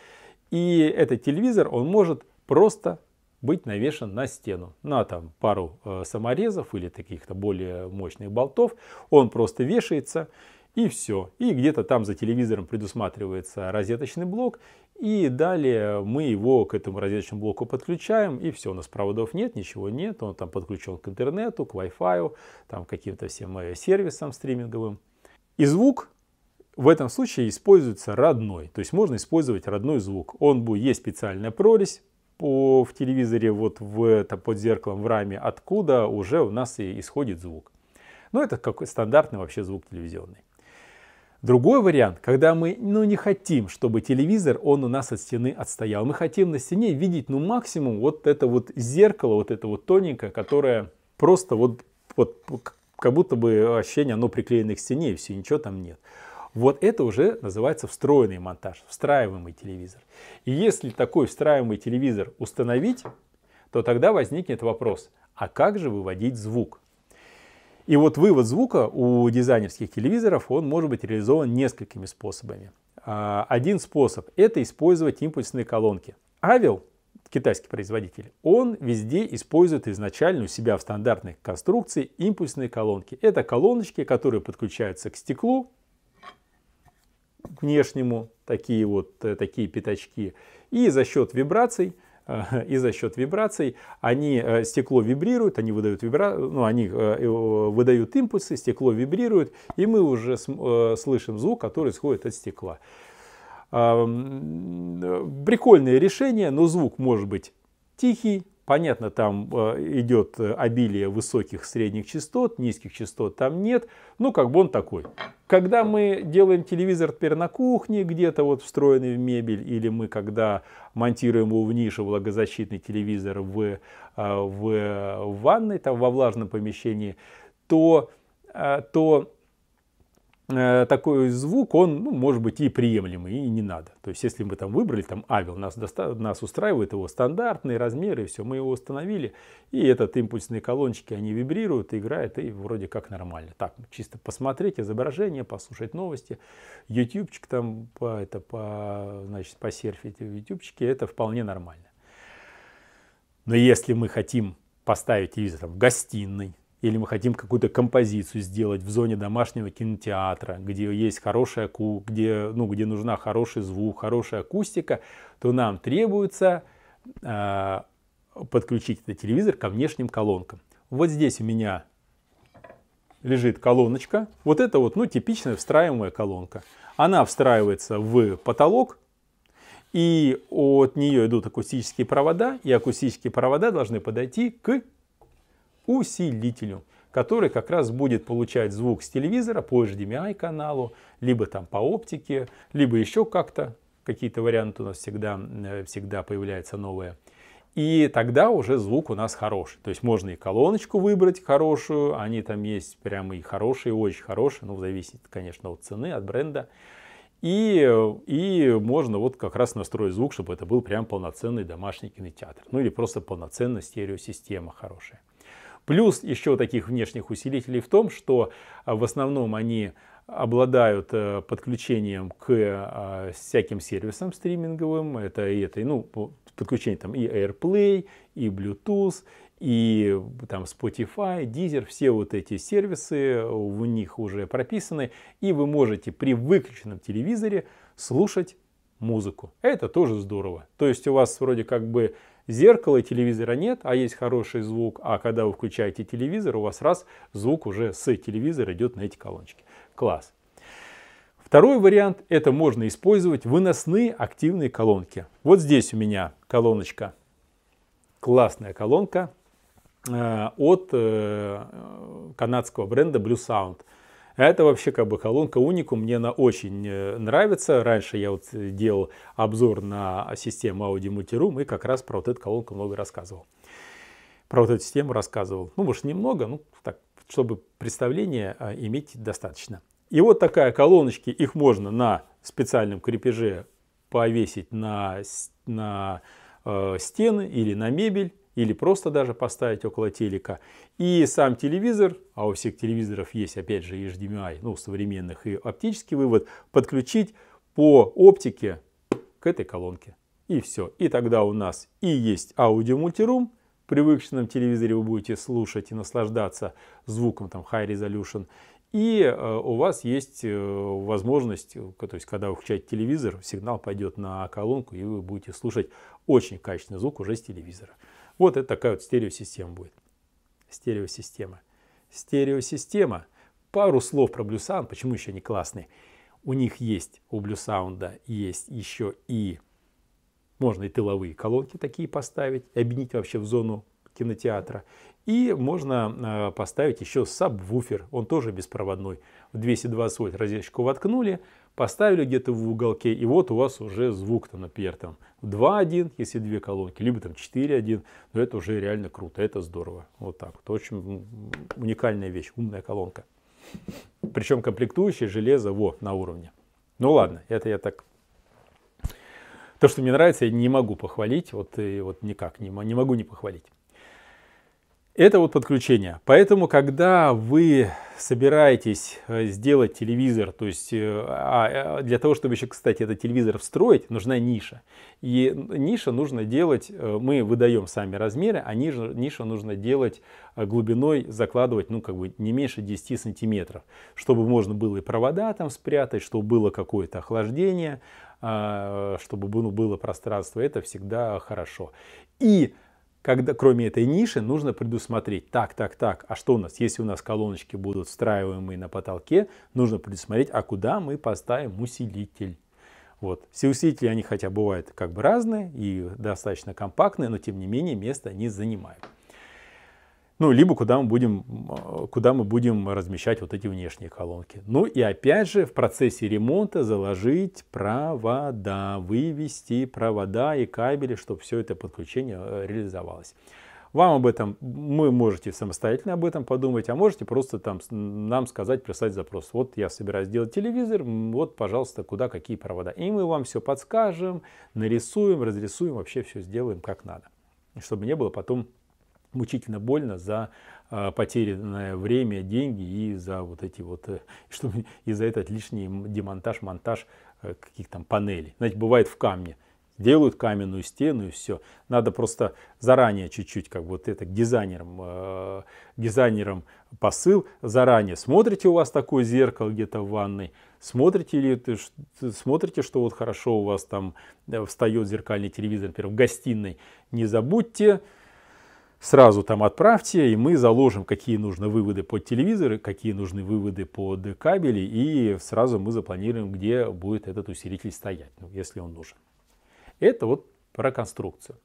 И этот телевизор, он может просто быть навешен на стену, на там пару э, саморезов или таких-то более мощных болтов. Он просто вешается и все. И где-то там за телевизором предусматривается розеточный блок, и далее мы его к этому розеточному блоку подключаем, и все, у нас проводов нет, ничего нет, он там подключен к интернету, к Wi-Fi, там, к каким-то всем э, сервисам стриминговым. И звук в этом случае используется родной, то есть можно использовать родной звук. Он будет, есть специальная прорезь, по, в телевизоре, вот в, там, под зеркалом в раме, откуда уже у нас и исходит звук. Но это как стандартный вообще звук телевизионный. Другой вариант, когда мы ну, не хотим, чтобы телевизор, он у нас от стены отстоял. Мы хотим на стене видеть ну, максимум вот это вот зеркало, вот это вот тоненькое, которое просто вот, вот как будто бы ощущение, оно приклеено к стене и все, ничего там нет. Вот это уже называется встроенный монтаж, встраиваемый телевизор. И если такой встраиваемый телевизор установить, то тогда возникнет вопрос, а как же выводить звук? И вот вывод звука у дизайнерских телевизоров, он может быть реализован несколькими способами. А, один способ – это использовать импульсные колонки. Авел, китайский производитель, он везде использует изначально у себя в стандартной конструкции импульсные колонки. Это колоночки, которые подключаются к стеклу, к внешнему, такие вот э, такие пятачки, и за счет вибраций – и за счет вибраций. Они, э, стекло вибрирует, они выдают, вибра... ну, они э, выдают импульсы, стекло вибрирует, и мы уже э, слышим звук, который исходит от стекла. Прикольное решение, но звук может быть тихий, Понятно, там э, идет э, обилие высоких средних частот, низких частот там нет. Ну, как бы он такой. Когда мы делаем телевизор теперь на кухне, где-то вот встроенный в мебель, или мы когда монтируем его в нише влагозащитный телевизор в, в, э, в ванной, там во влажном помещении, то, то Э, такой звук, он ну, может быть и приемлемый, и не надо. То есть, если мы там выбрали, там авил, нас, доста- нас устраивает его стандартные размеры, и все, мы его установили, и этот импульсные колончики, они вибрируют, играют, и вроде как нормально. Так, чисто посмотреть изображение, послушать новости, ютубчик там, по, это, по, значит, посерфить в ютубчике, это вполне нормально. Но если мы хотим поставить телевизор в гостиной, или мы хотим какую-то композицию сделать в зоне домашнего кинотеатра, где есть хорошая, ку, где, ну, где нужна хороший звук, хорошая акустика, то нам требуется э, подключить этот телевизор ко внешним колонкам. Вот здесь у меня лежит колоночка. Вот это вот, ну, типичная встраиваемая колонка. Она встраивается в потолок, и от нее идут акустические провода, и акустические провода должны подойти к усилителю, который как раз будет получать звук с телевизора по HDMI каналу, либо там по оптике, либо еще как-то. Какие-то варианты у нас всегда, э, всегда появляются новые. И тогда уже звук у нас хороший. То есть можно и колоночку выбрать хорошую, они там есть прямо и хорошие, и очень хорошие, ну, зависит, конечно, от цены, от бренда. И, и можно вот как раз настроить звук, чтобы это был прям полноценный домашний кинотеатр. Ну или просто полноценная стереосистема хорошая. Плюс еще таких внешних усилителей в том, что а, в основном они обладают э, подключением к э, всяким сервисам стриминговым. Это и это, ну, подключение там и AirPlay, и Bluetooth, и э, там Spotify, Deezer, все вот эти сервисы в них уже прописаны, и вы можете при выключенном телевизоре слушать музыку. Это тоже здорово. То есть у вас вроде как бы зеркала, и телевизора нет, а есть хороший звук, а когда вы включаете телевизор, у вас раз звук уже с телевизора идет на эти колоночки. Класс. Второй вариант – это можно использовать выносные активные колонки. Вот здесь у меня колоночка, классная колонка э, от э, канадского бренда Blue Sound – это вообще как бы колонка уникум, мне она очень э, нравится. Раньше я вот э, делал обзор на систему Audi Multiroom и как раз про вот эту колонку много рассказывал. Про вот эту систему рассказывал. Ну, может, немного, ну, так, чтобы представление а, иметь достаточно. И вот такая колоночки, их можно на специальном крепеже повесить на, на э, стены или на мебель или просто даже поставить около телека. И сам телевизор, а у всех телевизоров есть опять же HDMI, ну современных и оптический вывод, подключить по оптике к этой колонке. И все. И тогда у нас и есть аудиомультирум, в привычном телевизоре вы будете слушать и наслаждаться звуком там high resolution, и э, у вас есть э, возможность, э, то есть когда вы включаете телевизор, сигнал пойдет на колонку, и вы будете слушать очень качественный звук уже с телевизора. Вот это такая вот стереосистема будет. Стереосистема. Стереосистема. Пару слов про Blue Sound, почему еще они классные. У них есть, у Blue Sound есть еще и можно и тыловые колонки такие поставить, объединить вообще в зону кинотеатра. И можно а, поставить еще сабвуфер, он тоже беспроводной. В 220 вольт розеточку воткнули, поставили где-то в уголке, и вот у вас уже звук, там, например, там 2-1, если две колонки, либо там 4-1, но это уже реально круто, это здорово. Вот так вот, очень уникальная вещь, умная колонка. Причем комплектующие железо, во, на уровне. Ну ладно, это я так то, что мне нравится, я не могу похвалить, вот, и вот никак не, не могу не похвалить. Это вот подключение. Поэтому, когда вы собираетесь э, сделать телевизор, то есть э, а, э, для того, чтобы еще, кстати, этот телевизор встроить, нужна ниша. И ниша нужно делать, мы выдаем сами размеры, а ниша, нужно делать глубиной, закладывать, ну, как бы не меньше 10 сантиметров, чтобы можно было и провода там спрятать, чтобы было какое-то охлаждение, а, чтобы ну, было пространство, это всегда хорошо. И когда, кроме этой ниши, нужно предусмотреть, так, так, так, а что у нас, если у нас колоночки будут встраиваемые на потолке, нужно предусмотреть, а куда мы поставим усилитель. Вот. Все усилители, они хотя бывают как бы разные и достаточно компактные, но тем не менее места не занимают. Ну, либо куда мы, будем, э, куда мы будем размещать вот эти внешние колонки. Ну и опять же в процессе ремонта заложить провода, вывести провода и кабели, чтобы все это подключение э, реализовалось. Вам об этом, вы можете самостоятельно об этом подумать, а можете просто там нам сказать, прислать запрос. Вот я собираюсь сделать телевизор, вот, пожалуйста, куда какие провода. И мы вам все подскажем, нарисуем, разрисуем, вообще все сделаем как надо. Чтобы не было потом мучительно больно за а, потерянное время, деньги и за вот эти вот, э, что, и за этот лишний демонтаж, монтаж э, каких там панелей. Знаете, бывает в камне. Делают каменную стену и все. Надо просто заранее чуть-чуть, как вот это к дизайнерам, э, дизайнерам посыл, заранее смотрите у вас такое зеркало где-то в ванной, смотрите ли смотрите, что вот хорошо у вас там э, встает зеркальный телевизор, например, в гостиной, не забудьте, сразу там отправьте, и мы заложим, какие нужны выводы под телевизоры, какие нужны выводы под кабели, и сразу мы запланируем, где будет этот усилитель стоять, ну, если он нужен. Это вот про конструкцию.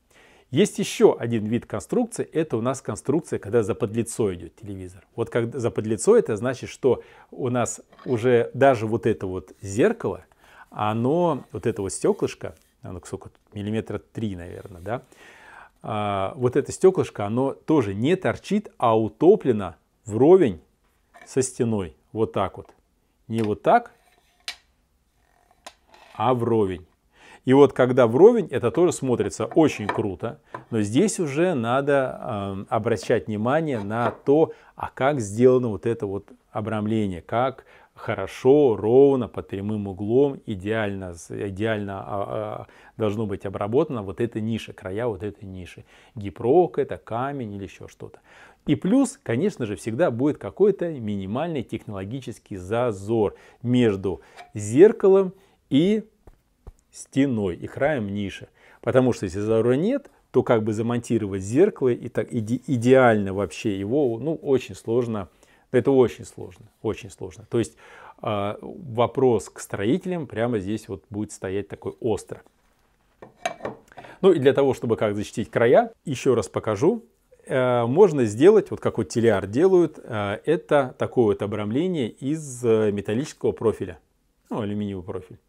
Есть еще один вид конструкции, это у нас конструкция, когда за подлицо идет телевизор. Вот когда за подлицо это значит, что у нас уже даже вот это вот зеркало, оно, вот это вот стеклышко, оно сколько, миллиметра три, наверное, да, а, вот это стеклышко, оно тоже не торчит, а утоплено вровень со стеной. Вот так вот. Не вот так, а вровень. И вот когда вровень, это тоже смотрится очень круто, но здесь уже надо э, обращать внимание на то, а как сделано вот это вот обрамление, как хорошо, ровно, под прямым углом, идеально, идеально а, а, должно быть обработано вот эта ниша, края вот этой ниши. Гипрок это, камень или еще что-то. И плюс, конечно же, всегда будет какой-то минимальный технологический зазор между зеркалом и стеной, и краем ниши. Потому что если зазора нет, то как бы замонтировать зеркало и так иде, идеально вообще его, ну, очень сложно это очень сложно, очень сложно. То есть а, вопрос к строителям прямо здесь вот будет стоять такой остро. Ну и для того, чтобы как защитить края, еще раз покажу. Э, можно сделать, вот как вот телеарт делают, э, это такое вот обрамление из э, металлического профиля, ну, алюминиевый профиль.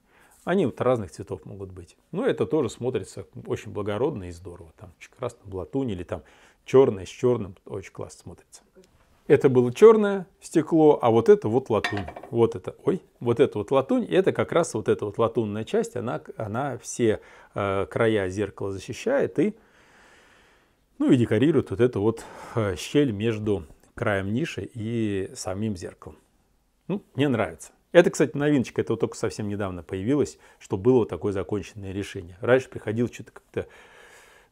Они вот разных цветов могут быть. Но ну, это тоже смотрится очень благородно и здорово. Там красный, там латунь или там черное с черным, очень классно смотрится. Это было черное стекло, а вот это вот латунь. Вот это, ой, вот это вот латунь. И это как раз вот эта вот латунная часть, она, она все э, края зеркала защищает и, ну и декорирует вот эту вот э, щель между краем ниши и самим зеркалом. Ну, мне нравится. Это, кстати, новиночка, это вот только совсем недавно появилось, что было вот такое законченное решение. Раньше приходил что-то как-то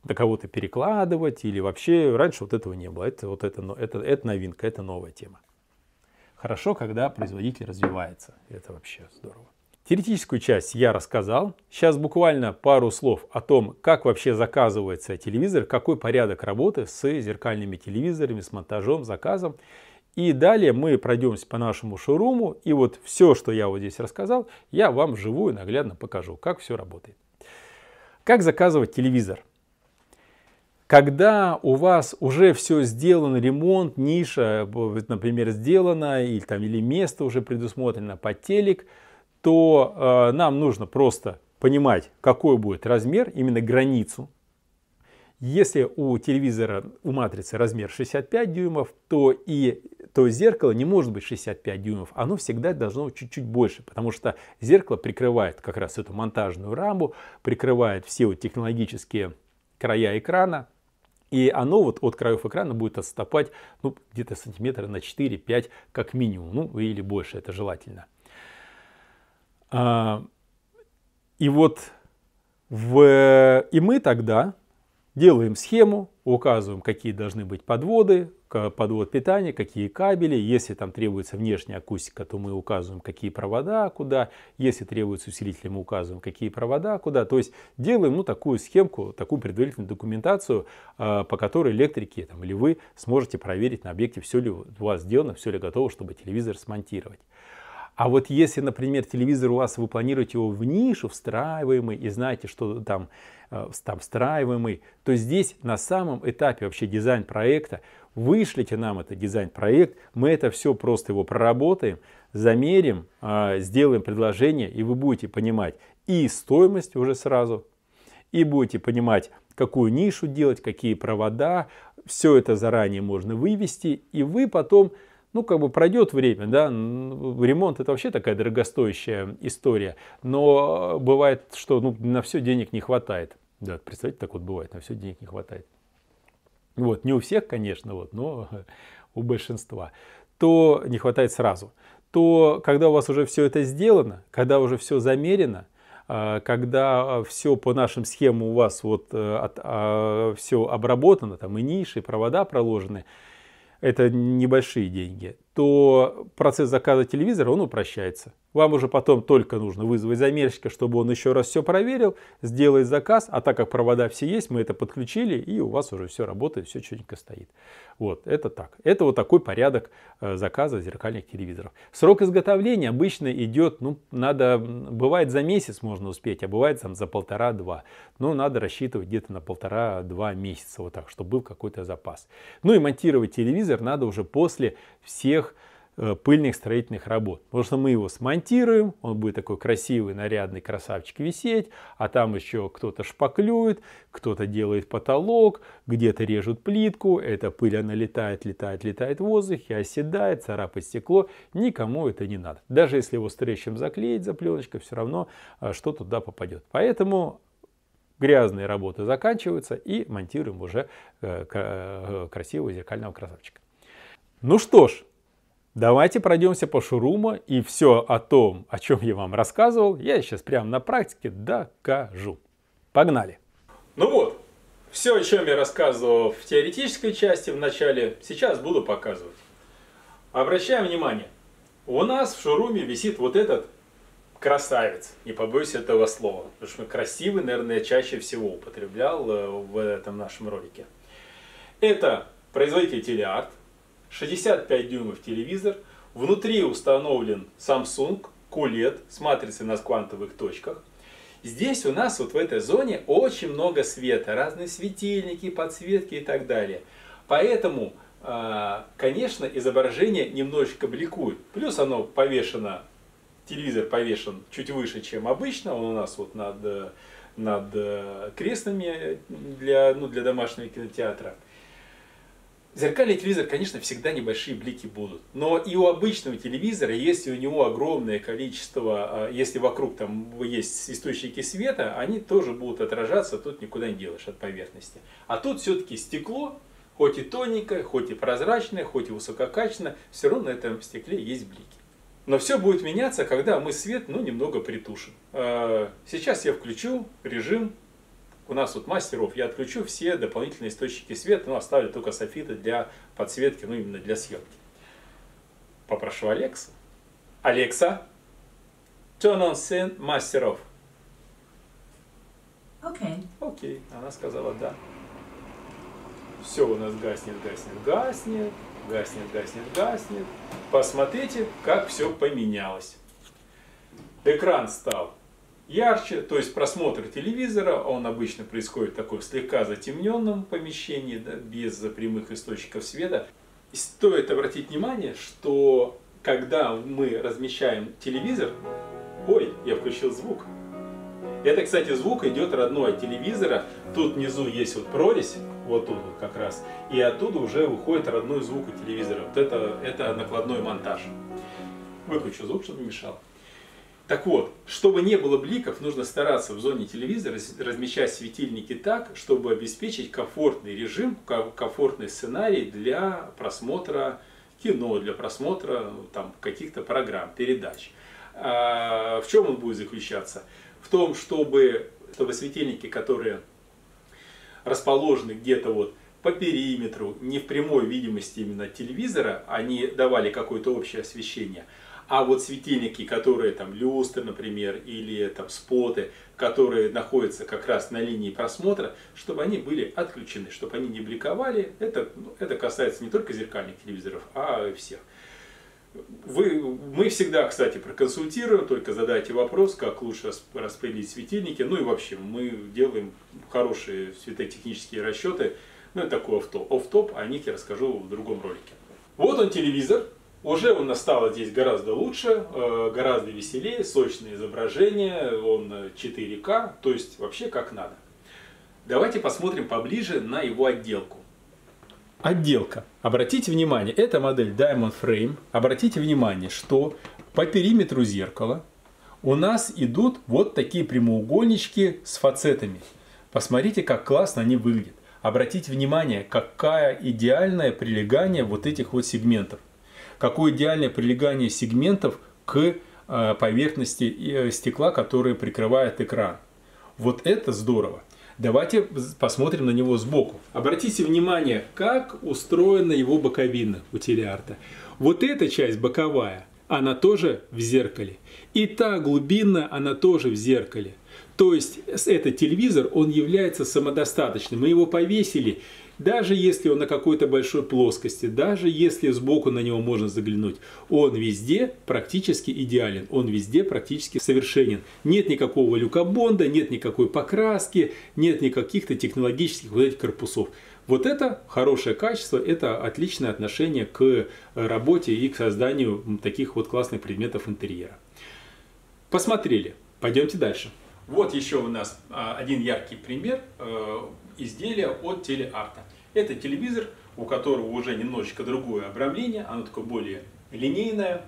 до кого-то перекладывать или вообще раньше вот этого не было. Это, вот это, это, это новинка, это новая тема. Хорошо, когда производитель развивается. Это вообще здорово. Теоретическую часть я рассказал. Сейчас буквально пару слов о том, как вообще заказывается телевизор, какой порядок работы с зеркальными телевизорами, с монтажом, заказом. И далее мы пройдемся по нашему шоуруму. И вот все, что я вот здесь рассказал, я вам вживую наглядно покажу, как все работает. Как заказывать телевизор? Когда у вас уже все сделано, ремонт, ниша, например, сделана, или, там, или место уже предусмотрено под телек, то э, нам нужно просто понимать, какой будет размер, именно границу. Если у телевизора, у матрицы размер 65 дюймов, то и то зеркало не может быть 65 дюймов, оно всегда должно быть чуть-чуть больше, потому что зеркало прикрывает как раз эту монтажную раму, прикрывает все вот технологические края экрана, и оно вот от краев экрана будет отступать ну, где-то сантиметра на 4-5 как минимум, ну или больше, это желательно. А, и вот в, и мы тогда делаем схему, указываем, какие должны быть подводы, подвод питания, какие кабели, если там требуется внешняя акустика, то мы указываем, какие провода куда, если требуется усилитель, мы указываем, какие провода куда, то есть делаем ну, такую схемку, такую предварительную документацию, а, по которой электрики там, или вы сможете проверить на объекте, все ли у вас сделано, все ли готово, чтобы телевизор смонтировать. А вот если, например, телевизор у вас, вы планируете его в нишу, встраиваемый, и знаете, что там, э, там встраиваемый, то здесь на самом этапе вообще дизайн проекта Вышлите нам этот дизайн-проект, мы это все просто его проработаем, замерим, а, сделаем предложение, и вы будете понимать и стоимость уже сразу, и будете понимать, какую нишу делать, какие провода, все это заранее можно вывести, и вы потом, ну, как бы пройдет время, да, ремонт это вообще такая дорогостоящая история, но бывает, что ну, на все денег не хватает. Да, представьте, так вот бывает, на все денег не хватает вот, не у всех, конечно, вот, но у большинства, то не хватает сразу. То, когда у вас уже все это сделано, когда уже все замерено, а, когда все по нашим схемам у вас вот э, от, а, все обработано, там и ниши, и провода проложены, это небольшие деньги, то процесс заказа телевизора, он упрощается. Вам уже потом только нужно вызвать замерщика, чтобы он еще раз все проверил, сделает заказ, а так как провода все есть, мы это подключили, и у вас уже все работает, все четенько стоит. Вот, это так. Это вот такой порядок э, заказа зеркальных телевизоров. Срок изготовления обычно идет, ну, надо, бывает за месяц можно успеть, а бывает там за полтора-два. Но ну, надо рассчитывать где-то на полтора-два месяца, вот так, чтобы был какой-то запас. Ну и монтировать телевизор надо уже после всех Э, пыльных строительных работ. Потому что мы его смонтируем, он будет такой красивый, нарядный красавчик висеть, а там еще кто-то шпаклюет, кто-то делает потолок, где-то режут плитку, эта пыль, она летает, летает, летает в воздухе, оседает, царапает стекло. Никому это не надо. Даже если его стрещем заклеить за пленочкой, все равно э, что туда попадет. Поэтому грязные работы заканчиваются и монтируем уже э, красивого зеркального красавчика. Ну что ж, Давайте пройдемся по шуруму и все о том, о чем я вам рассказывал, я сейчас прямо на практике докажу. Погнали! Ну вот, все, о чем я рассказывал в теоретической части в начале, сейчас буду показывать. Обращаем внимание, у нас в шуруме висит вот этот красавец, не побоюсь этого слова, потому что красивый, наверное, чаще всего употреблял э, в этом нашем ролике. Это производитель телеарт, 65 дюймов телевизор, внутри установлен Samsung QLED с матрицей на квантовых точках. Здесь у нас вот в этой зоне очень много света, разные светильники, подсветки и так далее. Поэтому, а, конечно, изображение немножечко бликует. Плюс оно повешено, телевизор повешен чуть выше, чем обычно. Он у нас вот над, над э, креслами для, ну, для домашнего кинотеатра зеркальный телевизор, конечно, всегда небольшие блики будут. Но и у обычного телевизора, если у него огромное количество, а, если вокруг там есть источники света, они тоже будут отражаться, тут никуда не делаешь от поверхности. А тут все-таки стекло, хоть и тоненькое, хоть и прозрачное, хоть и высококачественное, все равно на этом стекле есть блики. Но все будет меняться, когда мы свет ну, немного притушим. А, сейчас я включу режим у нас вот мастеров, я отключу все дополнительные источники света, но ну, оставлю только софиты для подсветки, ну именно для съемки. Попрошу Алекса. Алекса, turn on scene мастеров. Окей. Окей, она сказала да. Все у нас гаснет, гаснет, гаснет, гаснет, гаснет, гаснет. Посмотрите, как все поменялось. Экран стал ярче, то есть просмотр телевизора, он обычно происходит в таком слегка затемненном помещении, да, без прямых источников света. И стоит обратить внимание, что когда мы размещаем телевизор, ой, я включил звук. Это, кстати, звук идет родной от телевизора. Тут внизу есть вот прорезь, вот тут вот как раз, и оттуда уже выходит родной звук у телевизора. Вот это, это накладной монтаж. Выключу звук, чтобы не мешал. Так вот, чтобы не было бликов, нужно стараться в зоне телевизора размещать светильники так, чтобы обеспечить комфортный режим, комфортный сценарий для просмотра кино, для просмотра там, каких-то программ, передач. А в чем он будет заключаться? В том, чтобы, чтобы светильники, которые расположены где-то вот по периметру, не в прямой видимости именно телевизора, они давали какое-то общее освещение – а вот светильники, которые там люстры, например, или там споты, которые находятся как раз на линии просмотра, чтобы они были отключены, чтобы они не бликовали. Это, ну, это касается не только зеркальных телевизоров, а всех. Вы, мы всегда, кстати, проконсультируем, только задайте вопрос, как лучше распределить светильники. Ну и вообще, мы делаем хорошие светотехнические расчеты. Ну, это такой оф-топ. Оф-топ, о них я расскажу в другом ролике. Вот он телевизор, уже он стало здесь гораздо лучше, э, гораздо веселее, сочное изображение, он 4К, то есть вообще как надо. Давайте посмотрим поближе на его отделку. Отделка. Обратите внимание, это модель Diamond Frame. Обратите внимание, что по периметру зеркала у нас идут вот такие прямоугольнички с фацетами. Посмотрите, как классно они выглядят. Обратите внимание, какое идеальное прилегание вот этих вот сегментов какое идеальное прилегание сегментов к э, поверхности э, стекла, которое прикрывает экран. Вот это здорово. Давайте посмотрим на него сбоку. Обратите внимание, как устроена его боковина у телеарта. Вот эта часть боковая, она тоже в зеркале. И та глубинная, она тоже в зеркале. То есть этот телевизор, он является самодостаточным. Мы его повесили даже если он на какой-то большой плоскости, даже если сбоку на него можно заглянуть, он везде практически идеален, он везде практически совершенен. Нет никакого люка нет никакой покраски, нет никаких-то технологических вот этих корпусов. Вот это хорошее качество, это отличное отношение к работе и к созданию таких вот классных предметов интерьера. Посмотрели, пойдемте дальше. Вот еще у нас а, один яркий пример э, изделия от телеарта. Это телевизор, у которого уже немножечко другое обрамление, оно такое более линейное.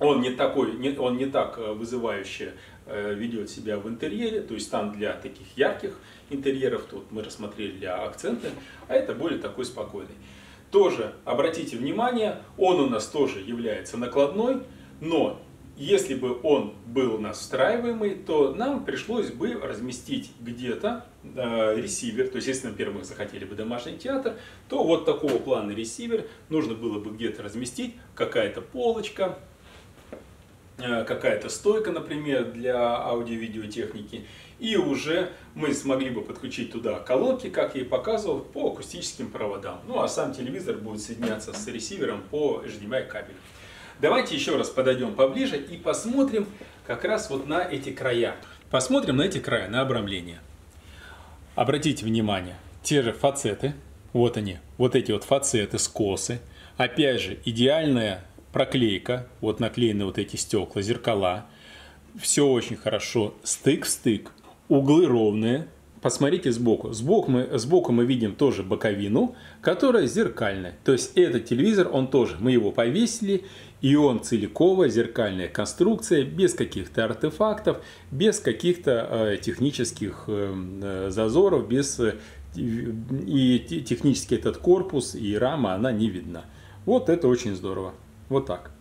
Он не, такой, не, он не так э, вызывающе э, ведет себя в интерьере, то есть там для таких ярких интерьеров, тут мы рассмотрели для акцента, а это более такой спокойный. Тоже обратите внимание, он у нас тоже является накладной, но если бы он был настраиваемый, то нам пришлось бы разместить где-то э, ресивер. То есть, если, например, мы захотели бы домашний театр, то вот такого плана ресивер нужно было бы где-то разместить. Какая-то полочка, э, какая-то стойка, например, для аудио-видеотехники. И уже мы смогли бы подключить туда колонки, как я и показывал, по акустическим проводам. Ну а сам телевизор будет соединяться с ресивером по HDMI кабелю. Давайте еще раз подойдем поближе и посмотрим как раз вот на эти края. Посмотрим на эти края, на обрамление. Обратите внимание, те же фацеты, вот они, вот эти вот фацеты, скосы. Опять же, идеальная проклейка, вот наклеены вот эти стекла, зеркала. Все очень хорошо, стык в стык, углы ровные, посмотрите сбоку. Сбоку мы, сбоку мы видим тоже боковину, которая зеркальная. То есть этот телевизор, он тоже, мы его повесили, Ион он целиковая зеркальная конструкция, без каких-то артефактов, без каких-то э, технических э, э зазоров, без, э, и технически этот корпус и рама, она не видна. Вот это очень здорово. Вот так.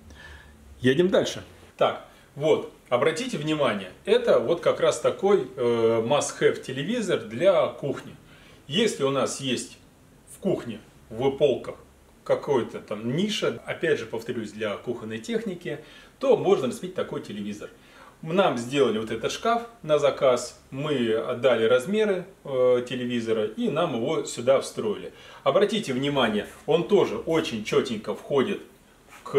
Едем дальше. Так, вот, обратите внимание, это вот как раз такой э, must-have телевизор для кухни. Если у нас есть в кухне в полках какой-то там ниша, опять же, повторюсь, для кухонной техники, то можно разместить такой телевизор. Нам сделали вот этот шкаф на заказ, мы отдали размеры э, телевизора и нам его сюда встроили. Обратите внимание, он тоже очень четенько входит к,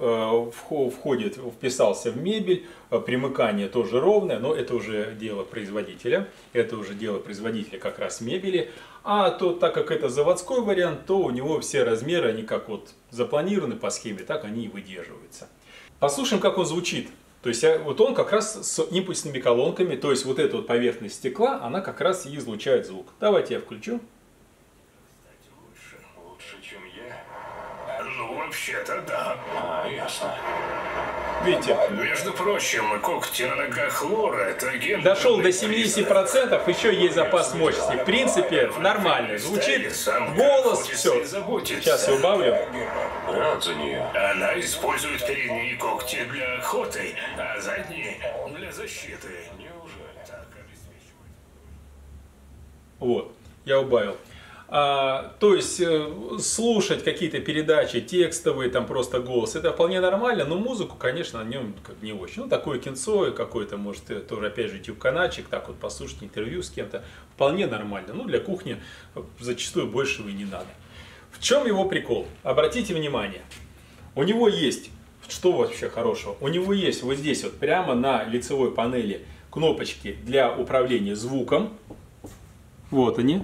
э, входит, вписался в мебель, примыкание тоже ровное, но это уже дело производителя, это уже дело производителя как раз мебели. А то, так как это заводской вариант, то у него все размеры, они как вот запланированы по схеме, так они и выдерживаются. Послушаем, как он звучит. То есть а, вот он как раз с импульсными колонками, то есть вот эта вот поверхность стекла, она как раз и излучает звук. Давайте я включу. Лучше, лучше, чем я. Ну, вообще-то да. А, ясно. Видите? Между прочим, когти на ногах лора это агент... Дошел до 70%, еще есть запас мощности. В принципе, нормально. Звучит голос, все. Сейчас я убавлю. Рад за нее. Она использует передние когти для охоты, а задние для защиты. Неужели так обеспечивать? Вот, я убавил. А, то есть э, слушать какие-то передачи, текстовые, там просто голос, это вполне нормально, но музыку, конечно, на нем как не очень. Ну, такое кинцо какое-то, может, э, тоже, опять же, YouTube-канальчик, так вот послушать интервью с кем-то, вполне нормально. Ну, для кухни э, зачастую большего и не надо. В чем его прикол? Обратите внимание, у него есть, что вообще хорошего, у него есть вот здесь вот прямо на лицевой панели кнопочки для управления звуком, вот они,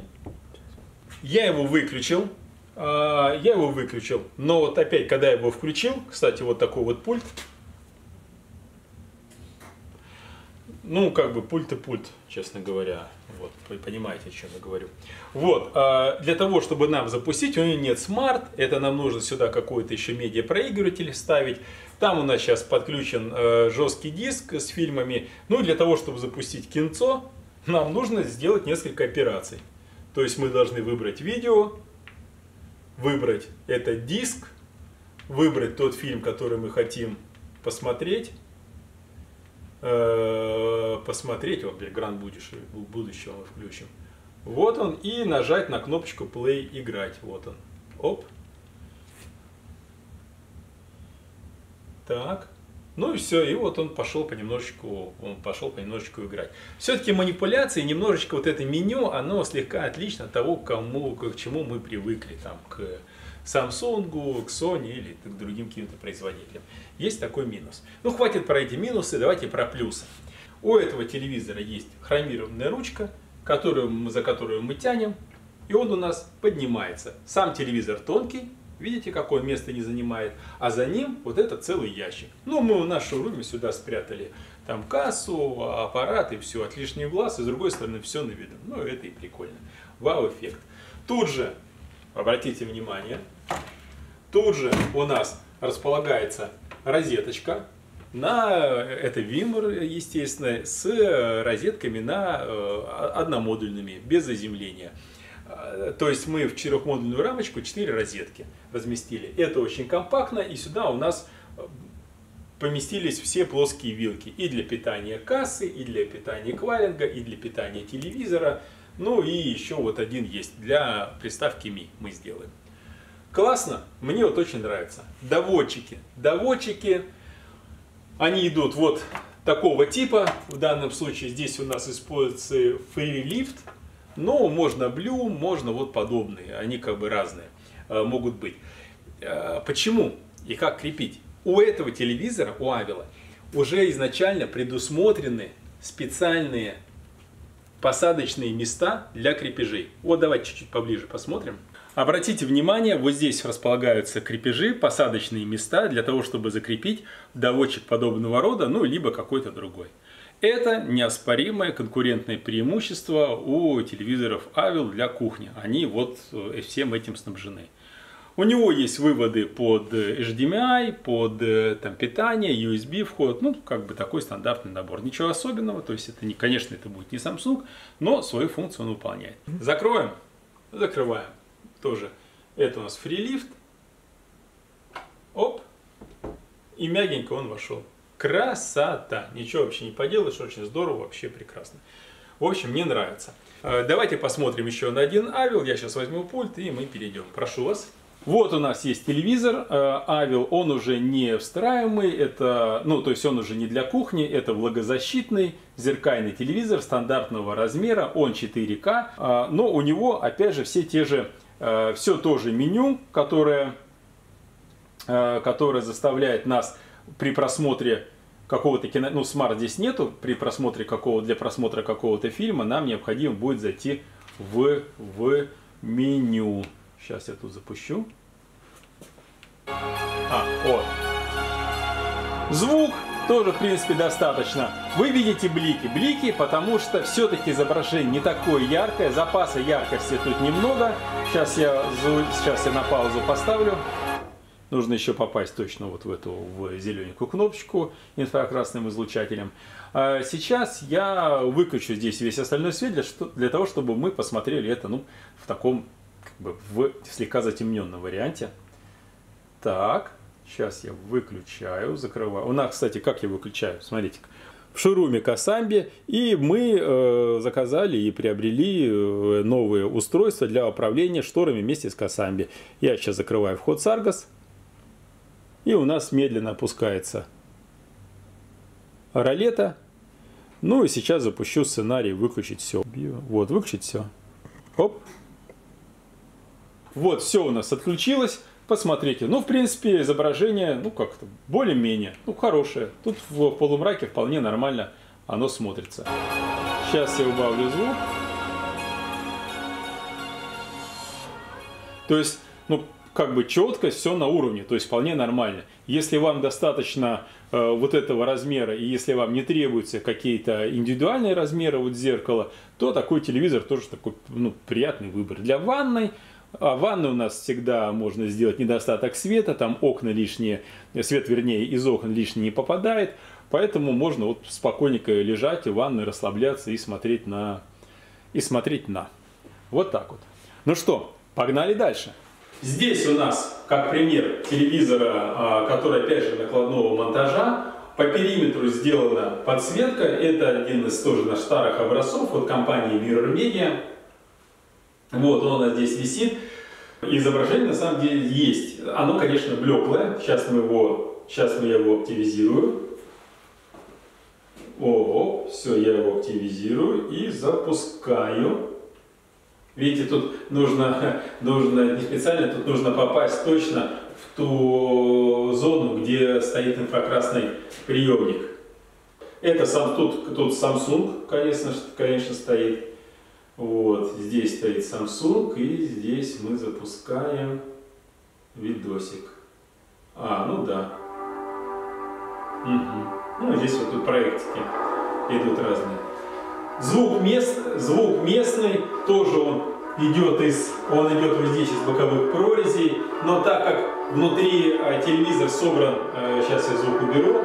я его выключил, а, я его выключил, но вот опять, когда я его включил, кстати, вот такой вот пульт, ну, как бы пульт и пульт, честно говоря. Вот, вы понимаете, о чем я говорю. Вот, а, для того, чтобы нам запустить, у нее нет смарт, это нам нужно сюда какой-то еще медиапроигрыватель ставить. Там у нас сейчас подключен э, жесткий диск с фильмами. Ну, для того, чтобы запустить кинцо, нам нужно сделать несколько операций. То есть мы должны выбрать видео, выбрать этот диск, выбрать тот фильм, который мы хотим посмотреть, э, посмотреть, вот Гранд будущего, э, будущего мы включим. Вот он, и нажать на кнопочку Play играть. Вот он. Оп. Так. Ну и все, и вот он пошел понемножечку, он пошел понемножечку играть. Все-таки манипуляции, немножечко вот это меню, оно слегка отлично от того, кому, к чему мы привыкли, там, к Samsung, к Sony или к другим каким-то производителям. Есть такой минус. Ну, хватит про эти минусы, давайте про плюсы. У этого телевизора есть хромированная ручка, которую, за которую мы тянем, и он у нас поднимается. Сам телевизор тонкий, Видите, какое место не занимает? А за ним вот это целый ящик. Ну, мы в нашем шоуруме сюда спрятали там кассу, аппарат и все, от лишних глаз, и с другой стороны все на виду. Ну, это и прикольно. Вау-эффект. Тут же, обратите внимание, тут же у нас располагается розеточка на это вимр, естественно, с розетками на э, одномодульными, без заземления. Э, то есть мы в четырехмодульную рамочку 4 розетки разместили. Это очень компактно, и сюда у нас э, поместились все плоские вилки. И для питания кассы, и для питания кваринга, и для питания телевизора. Ну и еще вот один есть для приставки Mi мы сделаем. Классно, мне вот очень нравится. Доводчики. Доводчики, они идут вот такого типа. В данном случае здесь у нас используется FreeLift. Но ну, можно Блюм, можно вот подобные, они как бы разные э, могут быть. Э, почему и как крепить? У этого телевизора, у Авила, уже изначально предусмотрены специальные посадочные места для крепежей. Вот давайте чуть-чуть поближе посмотрим. Обратите внимание, вот здесь располагаются крепежи, посадочные места для того, чтобы закрепить доводчик подобного рода, ну, либо какой-то другой. Это неоспоримое конкурентное преимущество у телевизоров Avil для кухни. Они вот э, всем этим снабжены. У него есть выводы под э, HDMI, под э, там, питание, USB вход, ну, как бы такой стандартный набор. Ничего особенного, то есть это, не, конечно, это будет не Samsung, но свою функцию он выполняет. Закроем, закрываем тоже. Это у нас фрилифт, оп, и мягенько он вошел. Красота! Ничего вообще не поделаешь, очень здорово, вообще прекрасно. В общем, мне нравится. Э, давайте посмотрим еще на один Авил. Я сейчас возьму пульт и мы перейдем. Прошу вас. Вот у нас есть телевизор, э, Авил, он уже не встраиваемый, это, ну, то есть он уже не для кухни, это влагозащитный зеркальный телевизор стандартного размера, он 4К, э, но у него, опять же, все те же, все то же меню, которое, которое заставляет нас при просмотре какого-то кино... Ну, смарт здесь нету. При просмотре какого... Для просмотра какого-то фильма нам необходимо будет зайти в, в меню. Сейчас я тут запущу. А, вот. Звук тоже, в принципе, достаточно. Вы видите блики. Блики, потому что все-таки изображение не такое яркое. Запаса яркости тут немного. Сейчас я, сейчас я на паузу поставлю. Нужно еще попасть точно вот в эту в зелененькую кнопочку инфракрасным излучателем. А сейчас я выключу здесь весь остальной свет для, для того, чтобы мы посмотрели это ну, в таком, как бы в слегка затемненном варианте. Так, сейчас я выключаю, закрываю. У нас, кстати, как я выключаю? смотрите в шоуруме Касамби, и мы э, заказали и приобрели э, новые устройства для управления шторами вместе с Касамби. Я сейчас закрываю вход Саргас и у нас медленно опускается. Ролета. Ну и сейчас запущу сценарий выключить все. Вот, выключить все. Оп. Вот, все у нас отключилось. Посмотрите. Ну, в принципе, изображение, ну, как-то более-менее, ну, хорошее. Тут в полумраке вполне нормально оно смотрится. Сейчас я убавлю звук. То есть, ну, как бы четко все на уровне, то есть вполне нормально. Если вам достаточно э, вот этого размера, и если вам не требуются какие-то индивидуальные размеры вот зеркала, то такой телевизор тоже такой ну, приятный выбор. Для ванной а ванны у нас всегда можно сделать недостаток света, там окна лишние, свет, вернее, из окон лишний не попадает, поэтому можно вот спокойненько лежать в ванной, расслабляться и смотреть на... и смотреть на. Вот так вот. Ну что, погнали дальше. Здесь у нас, как пример телевизора, а, который опять же накладного монтажа, по периметру сделана подсветка. Это один из тоже наш старых образцов от компании Mirror Media. Вот он у нас здесь висит. Изображение на самом деле есть. Оно, конечно, блеклое. Сейчас мы его, сейчас мы его активизирую. О, все, я его активизирую и запускаю. Видите, тут нужно, нужно не специально, тут нужно попасть точно в ту зону, где стоит инфракрасный приемник. Это сам, тут, тут Samsung, конечно, конечно, стоит. Вот, здесь стоит Samsung, и здесь мы запускаем видосик. А, ну да. Угу. Ну, здесь вот тут проектики идут разные. Звук, мест, звук местный, тоже он идет из, он идет вот здесь из боковых прорезей, но так как внутри э, телевизор собран, э, сейчас я звук уберу,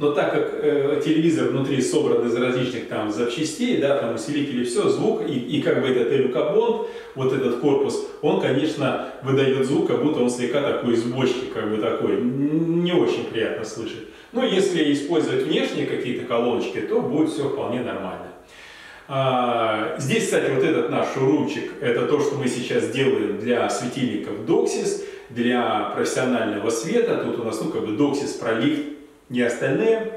Но так как э, телевизор внутри собран из различных там запчастей, да, там усилители, все, звук и, и как бы этот элюкабонд, вот этот корпус, он, конечно, выдает звук, как будто он слегка такой из бочки, как бы такой, не очень приятно слышать. Но ну, если использовать внешние какие-то колоночки, то будет все вполне нормально. А, здесь, кстати, вот этот наш шурупчик, это то, что мы сейчас делаем для светильников Doxis, для профессионального света. Тут у нас, ну, как бы Doxis Prolift не остальные.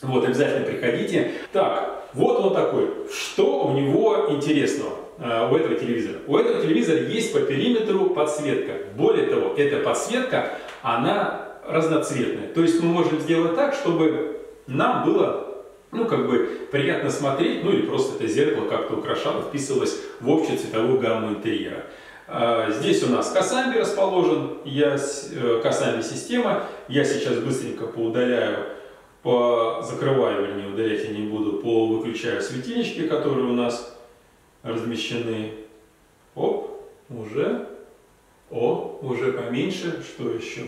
Вот, обязательно приходите. Так, вот он такой. Что у него интересного? Э, у этого телевизора. У этого телевизора есть по периметру подсветка. Более того, эта подсветка, она разноцветная. То есть мы можем сделать так, чтобы нам было ну, как бы приятно смотреть, ну или просто это зеркало как-то украшало, вписывалось в общую цветовую гамму интерьера. А, здесь у нас Касами расположен, я, э, Касами система. Я сейчас быстренько поудаляю, по, закрываю, или не удалять я не буду, по выключаю светильнички, которые у нас размещены. Оп, уже. О, уже поменьше. Что еще?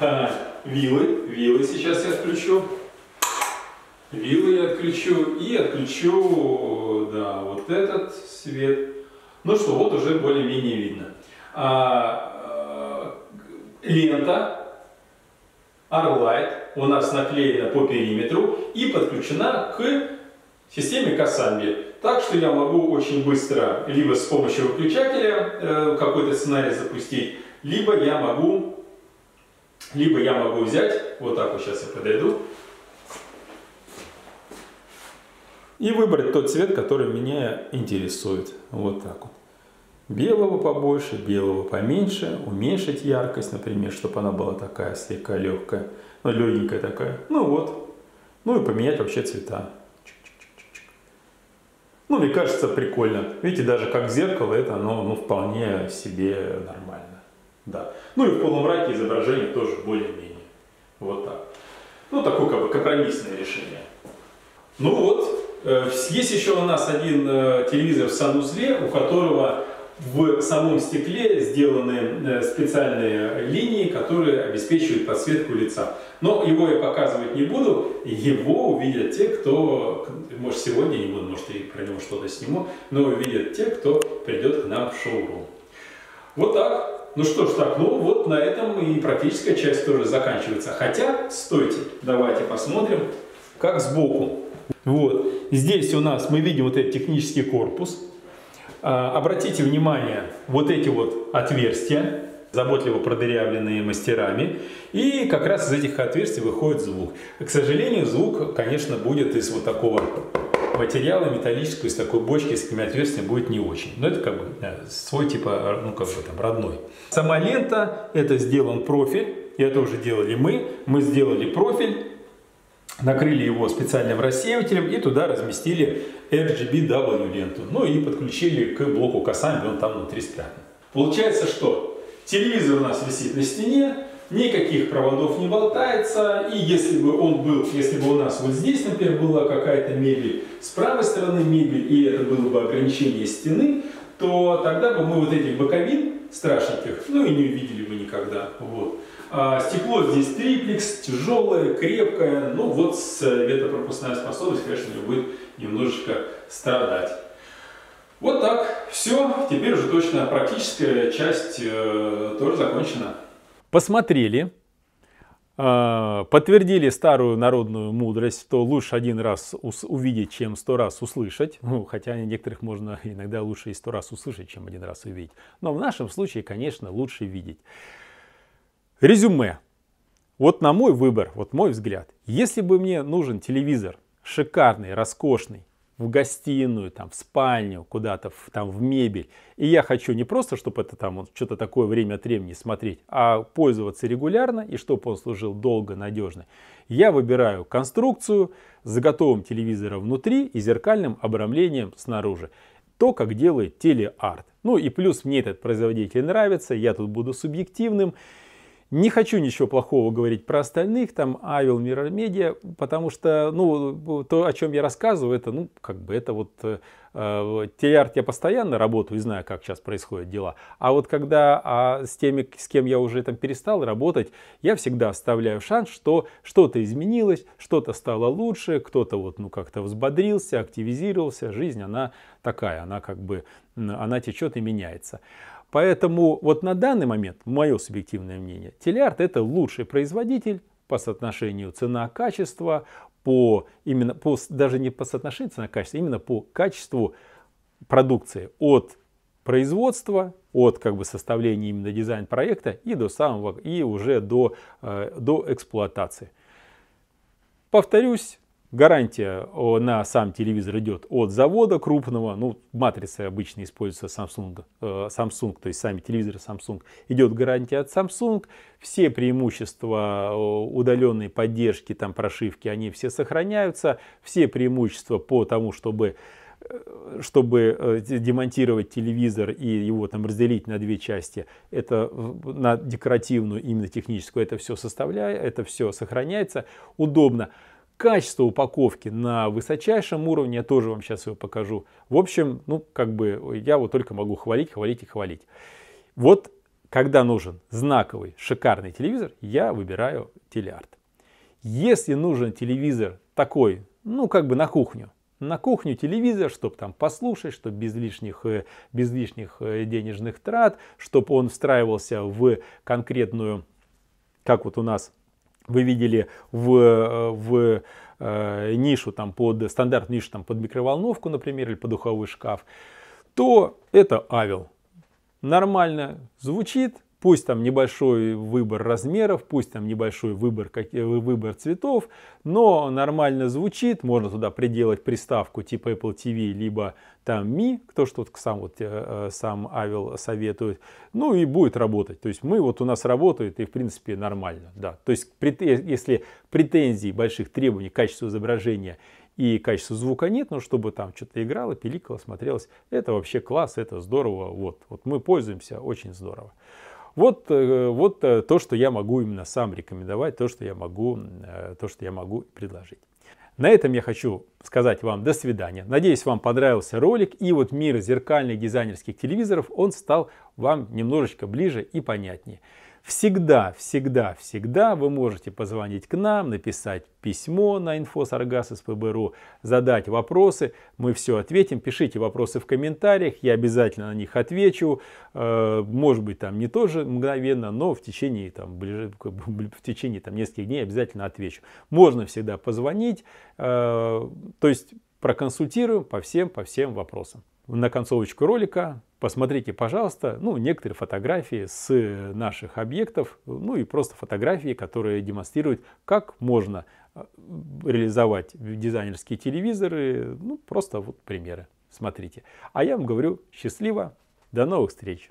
А, вилы. Вилы сейчас я отключу. Вилы я отключу. И отключу, да, вот этот свет. Ну что, вот уже более-менее видно. А, э, лента Arlight у нас наклеена по периметру и подключена к системе Кассамби. Так что я могу очень быстро либо с помощью выключателя э, какой-то сценарий запустить, либо я могу, либо я могу взять, вот так вот сейчас я подойду, и выбрать тот цвет, который меня интересует. Вот так вот. Белого побольше, белого поменьше, уменьшить яркость, например, чтобы она была такая слегка легкая, ну, легенькая такая. Ну вот. Ну и поменять вообще цвета. Ну, мне кажется, прикольно. Видите, даже как зеркало, это оно ну, вполне себе нормально. Да. Ну и в полумраке изображение тоже более-менее. Вот так. Ну, такое как бы компромиссное решение. Ну вот, Э, есть еще у нас один э, телевизор в санузле, у которого в самом стекле сделаны э, специальные линии, которые обеспечивают подсветку лица. Но его я показывать не буду, его увидят те, кто, может сегодня не буду, может и про него что-то сниму, но увидят те, кто придет к нам в шоурум. Вот так. Ну что ж, так, ну вот на этом и практическая часть тоже заканчивается. Хотя, стойте, давайте посмотрим, как сбоку. Вот. Здесь у нас мы видим вот этот технический корпус. А, обратите внимание, вот эти вот отверстия, заботливо продырявленные мастерами. И как раз из этих отверстий выходит звук. К сожалению, звук, конечно, будет из вот такого материала металлического, из такой бочки с такими отверстиями будет не очень. Но это как бы э, свой типа, ну как бы там, родной. Сама лента, это сделан профиль, и это уже делали мы. Мы сделали профиль накрыли его специальным рассеивателем и туда разместили RGBW ленту. Ну и подключили к блоку косами, он там внутри спрятан. Получается, что телевизор у нас висит на стене, никаких проводов не болтается, и если бы он был, если бы у нас вот здесь, например, была какая-то мебель, с правой стороны мебель, и это было бы ограничение стены, то тогда бы мы вот этих боковин страшненьких, ну и не увидели бы никогда. Вот. А, стекло здесь триплекс, тяжелое, крепкое, ну вот э, ветропропускная способность, конечно же, будет немножечко страдать. Вот так, все, теперь уже точно практическая часть э, тоже закончена. Посмотрели, э, подтвердили старую народную мудрость, что лучше один раз увидеть, чем сто раз услышать. Ну, хотя некоторых можно иногда лучше и сто раз услышать, чем один раз увидеть. Но в нашем случае, конечно, лучше видеть. Резюме. Вот на мой выбор, вот мой взгляд, если бы мне нужен телевизор шикарный, роскошный, в гостиную, там, в спальню, куда-то в, там, в мебель. И я хочу не просто, чтобы это там вот, что-то такое время от времени смотреть, а пользоваться регулярно и чтобы он служил долго, надежно. Я выбираю конструкцию с заготовым телевизором внутри и зеркальным обрамлением снаружи. То, как делает телеарт. Ну и плюс мне этот производитель нравится, я тут буду субъективным. Не хочу ничего плохого говорить про остальных, там, Авил, Mirror Media, потому что, ну, то, о чем я рассказываю, это, ну, как бы, это вот э, э, телеарт я постоянно работаю и знаю, как сейчас происходят дела. А вот когда а, с теми, с кем я уже там перестал работать, я всегда оставляю шанс, что что-то изменилось, что-то стало лучше, кто-то вот, ну, как-то взбодрился, активизировался. Жизнь, она такая, она как бы, она течет и меняется. Поэтому вот на данный момент, мое субъективное мнение, телеарт это лучший производитель по соотношению цена-качество, по именно по, даже не по соотношению цена-качество, а именно по качеству продукции от производства, от как бы составления именно дизайн проекта и до самого и уже до, э, до эксплуатации. Повторюсь, Гарантия на сам телевизор идет от завода крупного, ну, матрицы обычно используются Samsung, э, Samsung, то есть сами телевизоры Samsung, идет гарантия от Samsung, все преимущества удаленной поддержки, там, прошивки, они все сохраняются, все преимущества по тому, чтобы э, чтобы э, демонтировать телевизор и его там разделить на две части, это на декоративную, именно техническую, это все составляет, это все сохраняется удобно. Качество упаковки на высочайшем уровне, я тоже вам сейчас его покажу. В общем, ну, как бы я вот только могу хвалить, хвалить и хвалить. Вот когда нужен знаковый, шикарный телевизор, я выбираю телеарт. Если нужен телевизор такой, ну, как бы на кухню, на кухню телевизор, чтобы там послушать, чтобы без лишних, э, без лишних э, денежных трат, чтобы он встраивался в конкретную, как вот у нас вы видели в, э, в э, нишу там под стандарт нишу там под микроволновку, например, или под духовой шкаф, то это Авел. Нормально звучит, Пусть там небольшой выбор размеров, пусть там небольшой выбор, как, э, выбор цветов, но нормально звучит. Можно туда приделать приставку типа Apple TV, либо там Mi, кто что сам, вот, э, э, сам Авел советует. Ну и будет работать. То есть мы вот у нас работает и в принципе нормально. Да. То есть если претензий, больших требований к качеству изображения и качества звука нет, но ну чтобы там что-то играло, пиликало, смотрелось, это вообще класс, это здорово, вот, вот мы пользуемся, очень здорово. Вот, э, вот э, то, что я могу именно сам рекомендовать, то, что я могу, э, то, что я могу предложить. На этом я хочу сказать вам до свидания. Надеюсь, вам понравился ролик. И вот мир зеркальных дизайнерских телевизоров, он стал вам немножечко ближе и понятнее. Всегда, всегда, всегда вы можете позвонить к нам, написать письмо на info.sargas.spb.ru, задать вопросы, мы все ответим. Пишите вопросы в комментариях, я обязательно на них отвечу. Э, может быть, там не тоже мгновенно, но в течение, там, в течение там, нескольких дней обязательно отвечу. Можно всегда позвонить, э, то есть проконсультируем по всем, по всем вопросам. На концовочку ролика Посмотрите, пожалуйста, ну, некоторые фотографии с э, наших объектов, ну и просто фотографии, которые демонстрируют, как можно а, реализовать дизайнерские телевизоры. Ну, просто вот примеры. Смотрите. А я вам говорю счастливо. До новых встреч!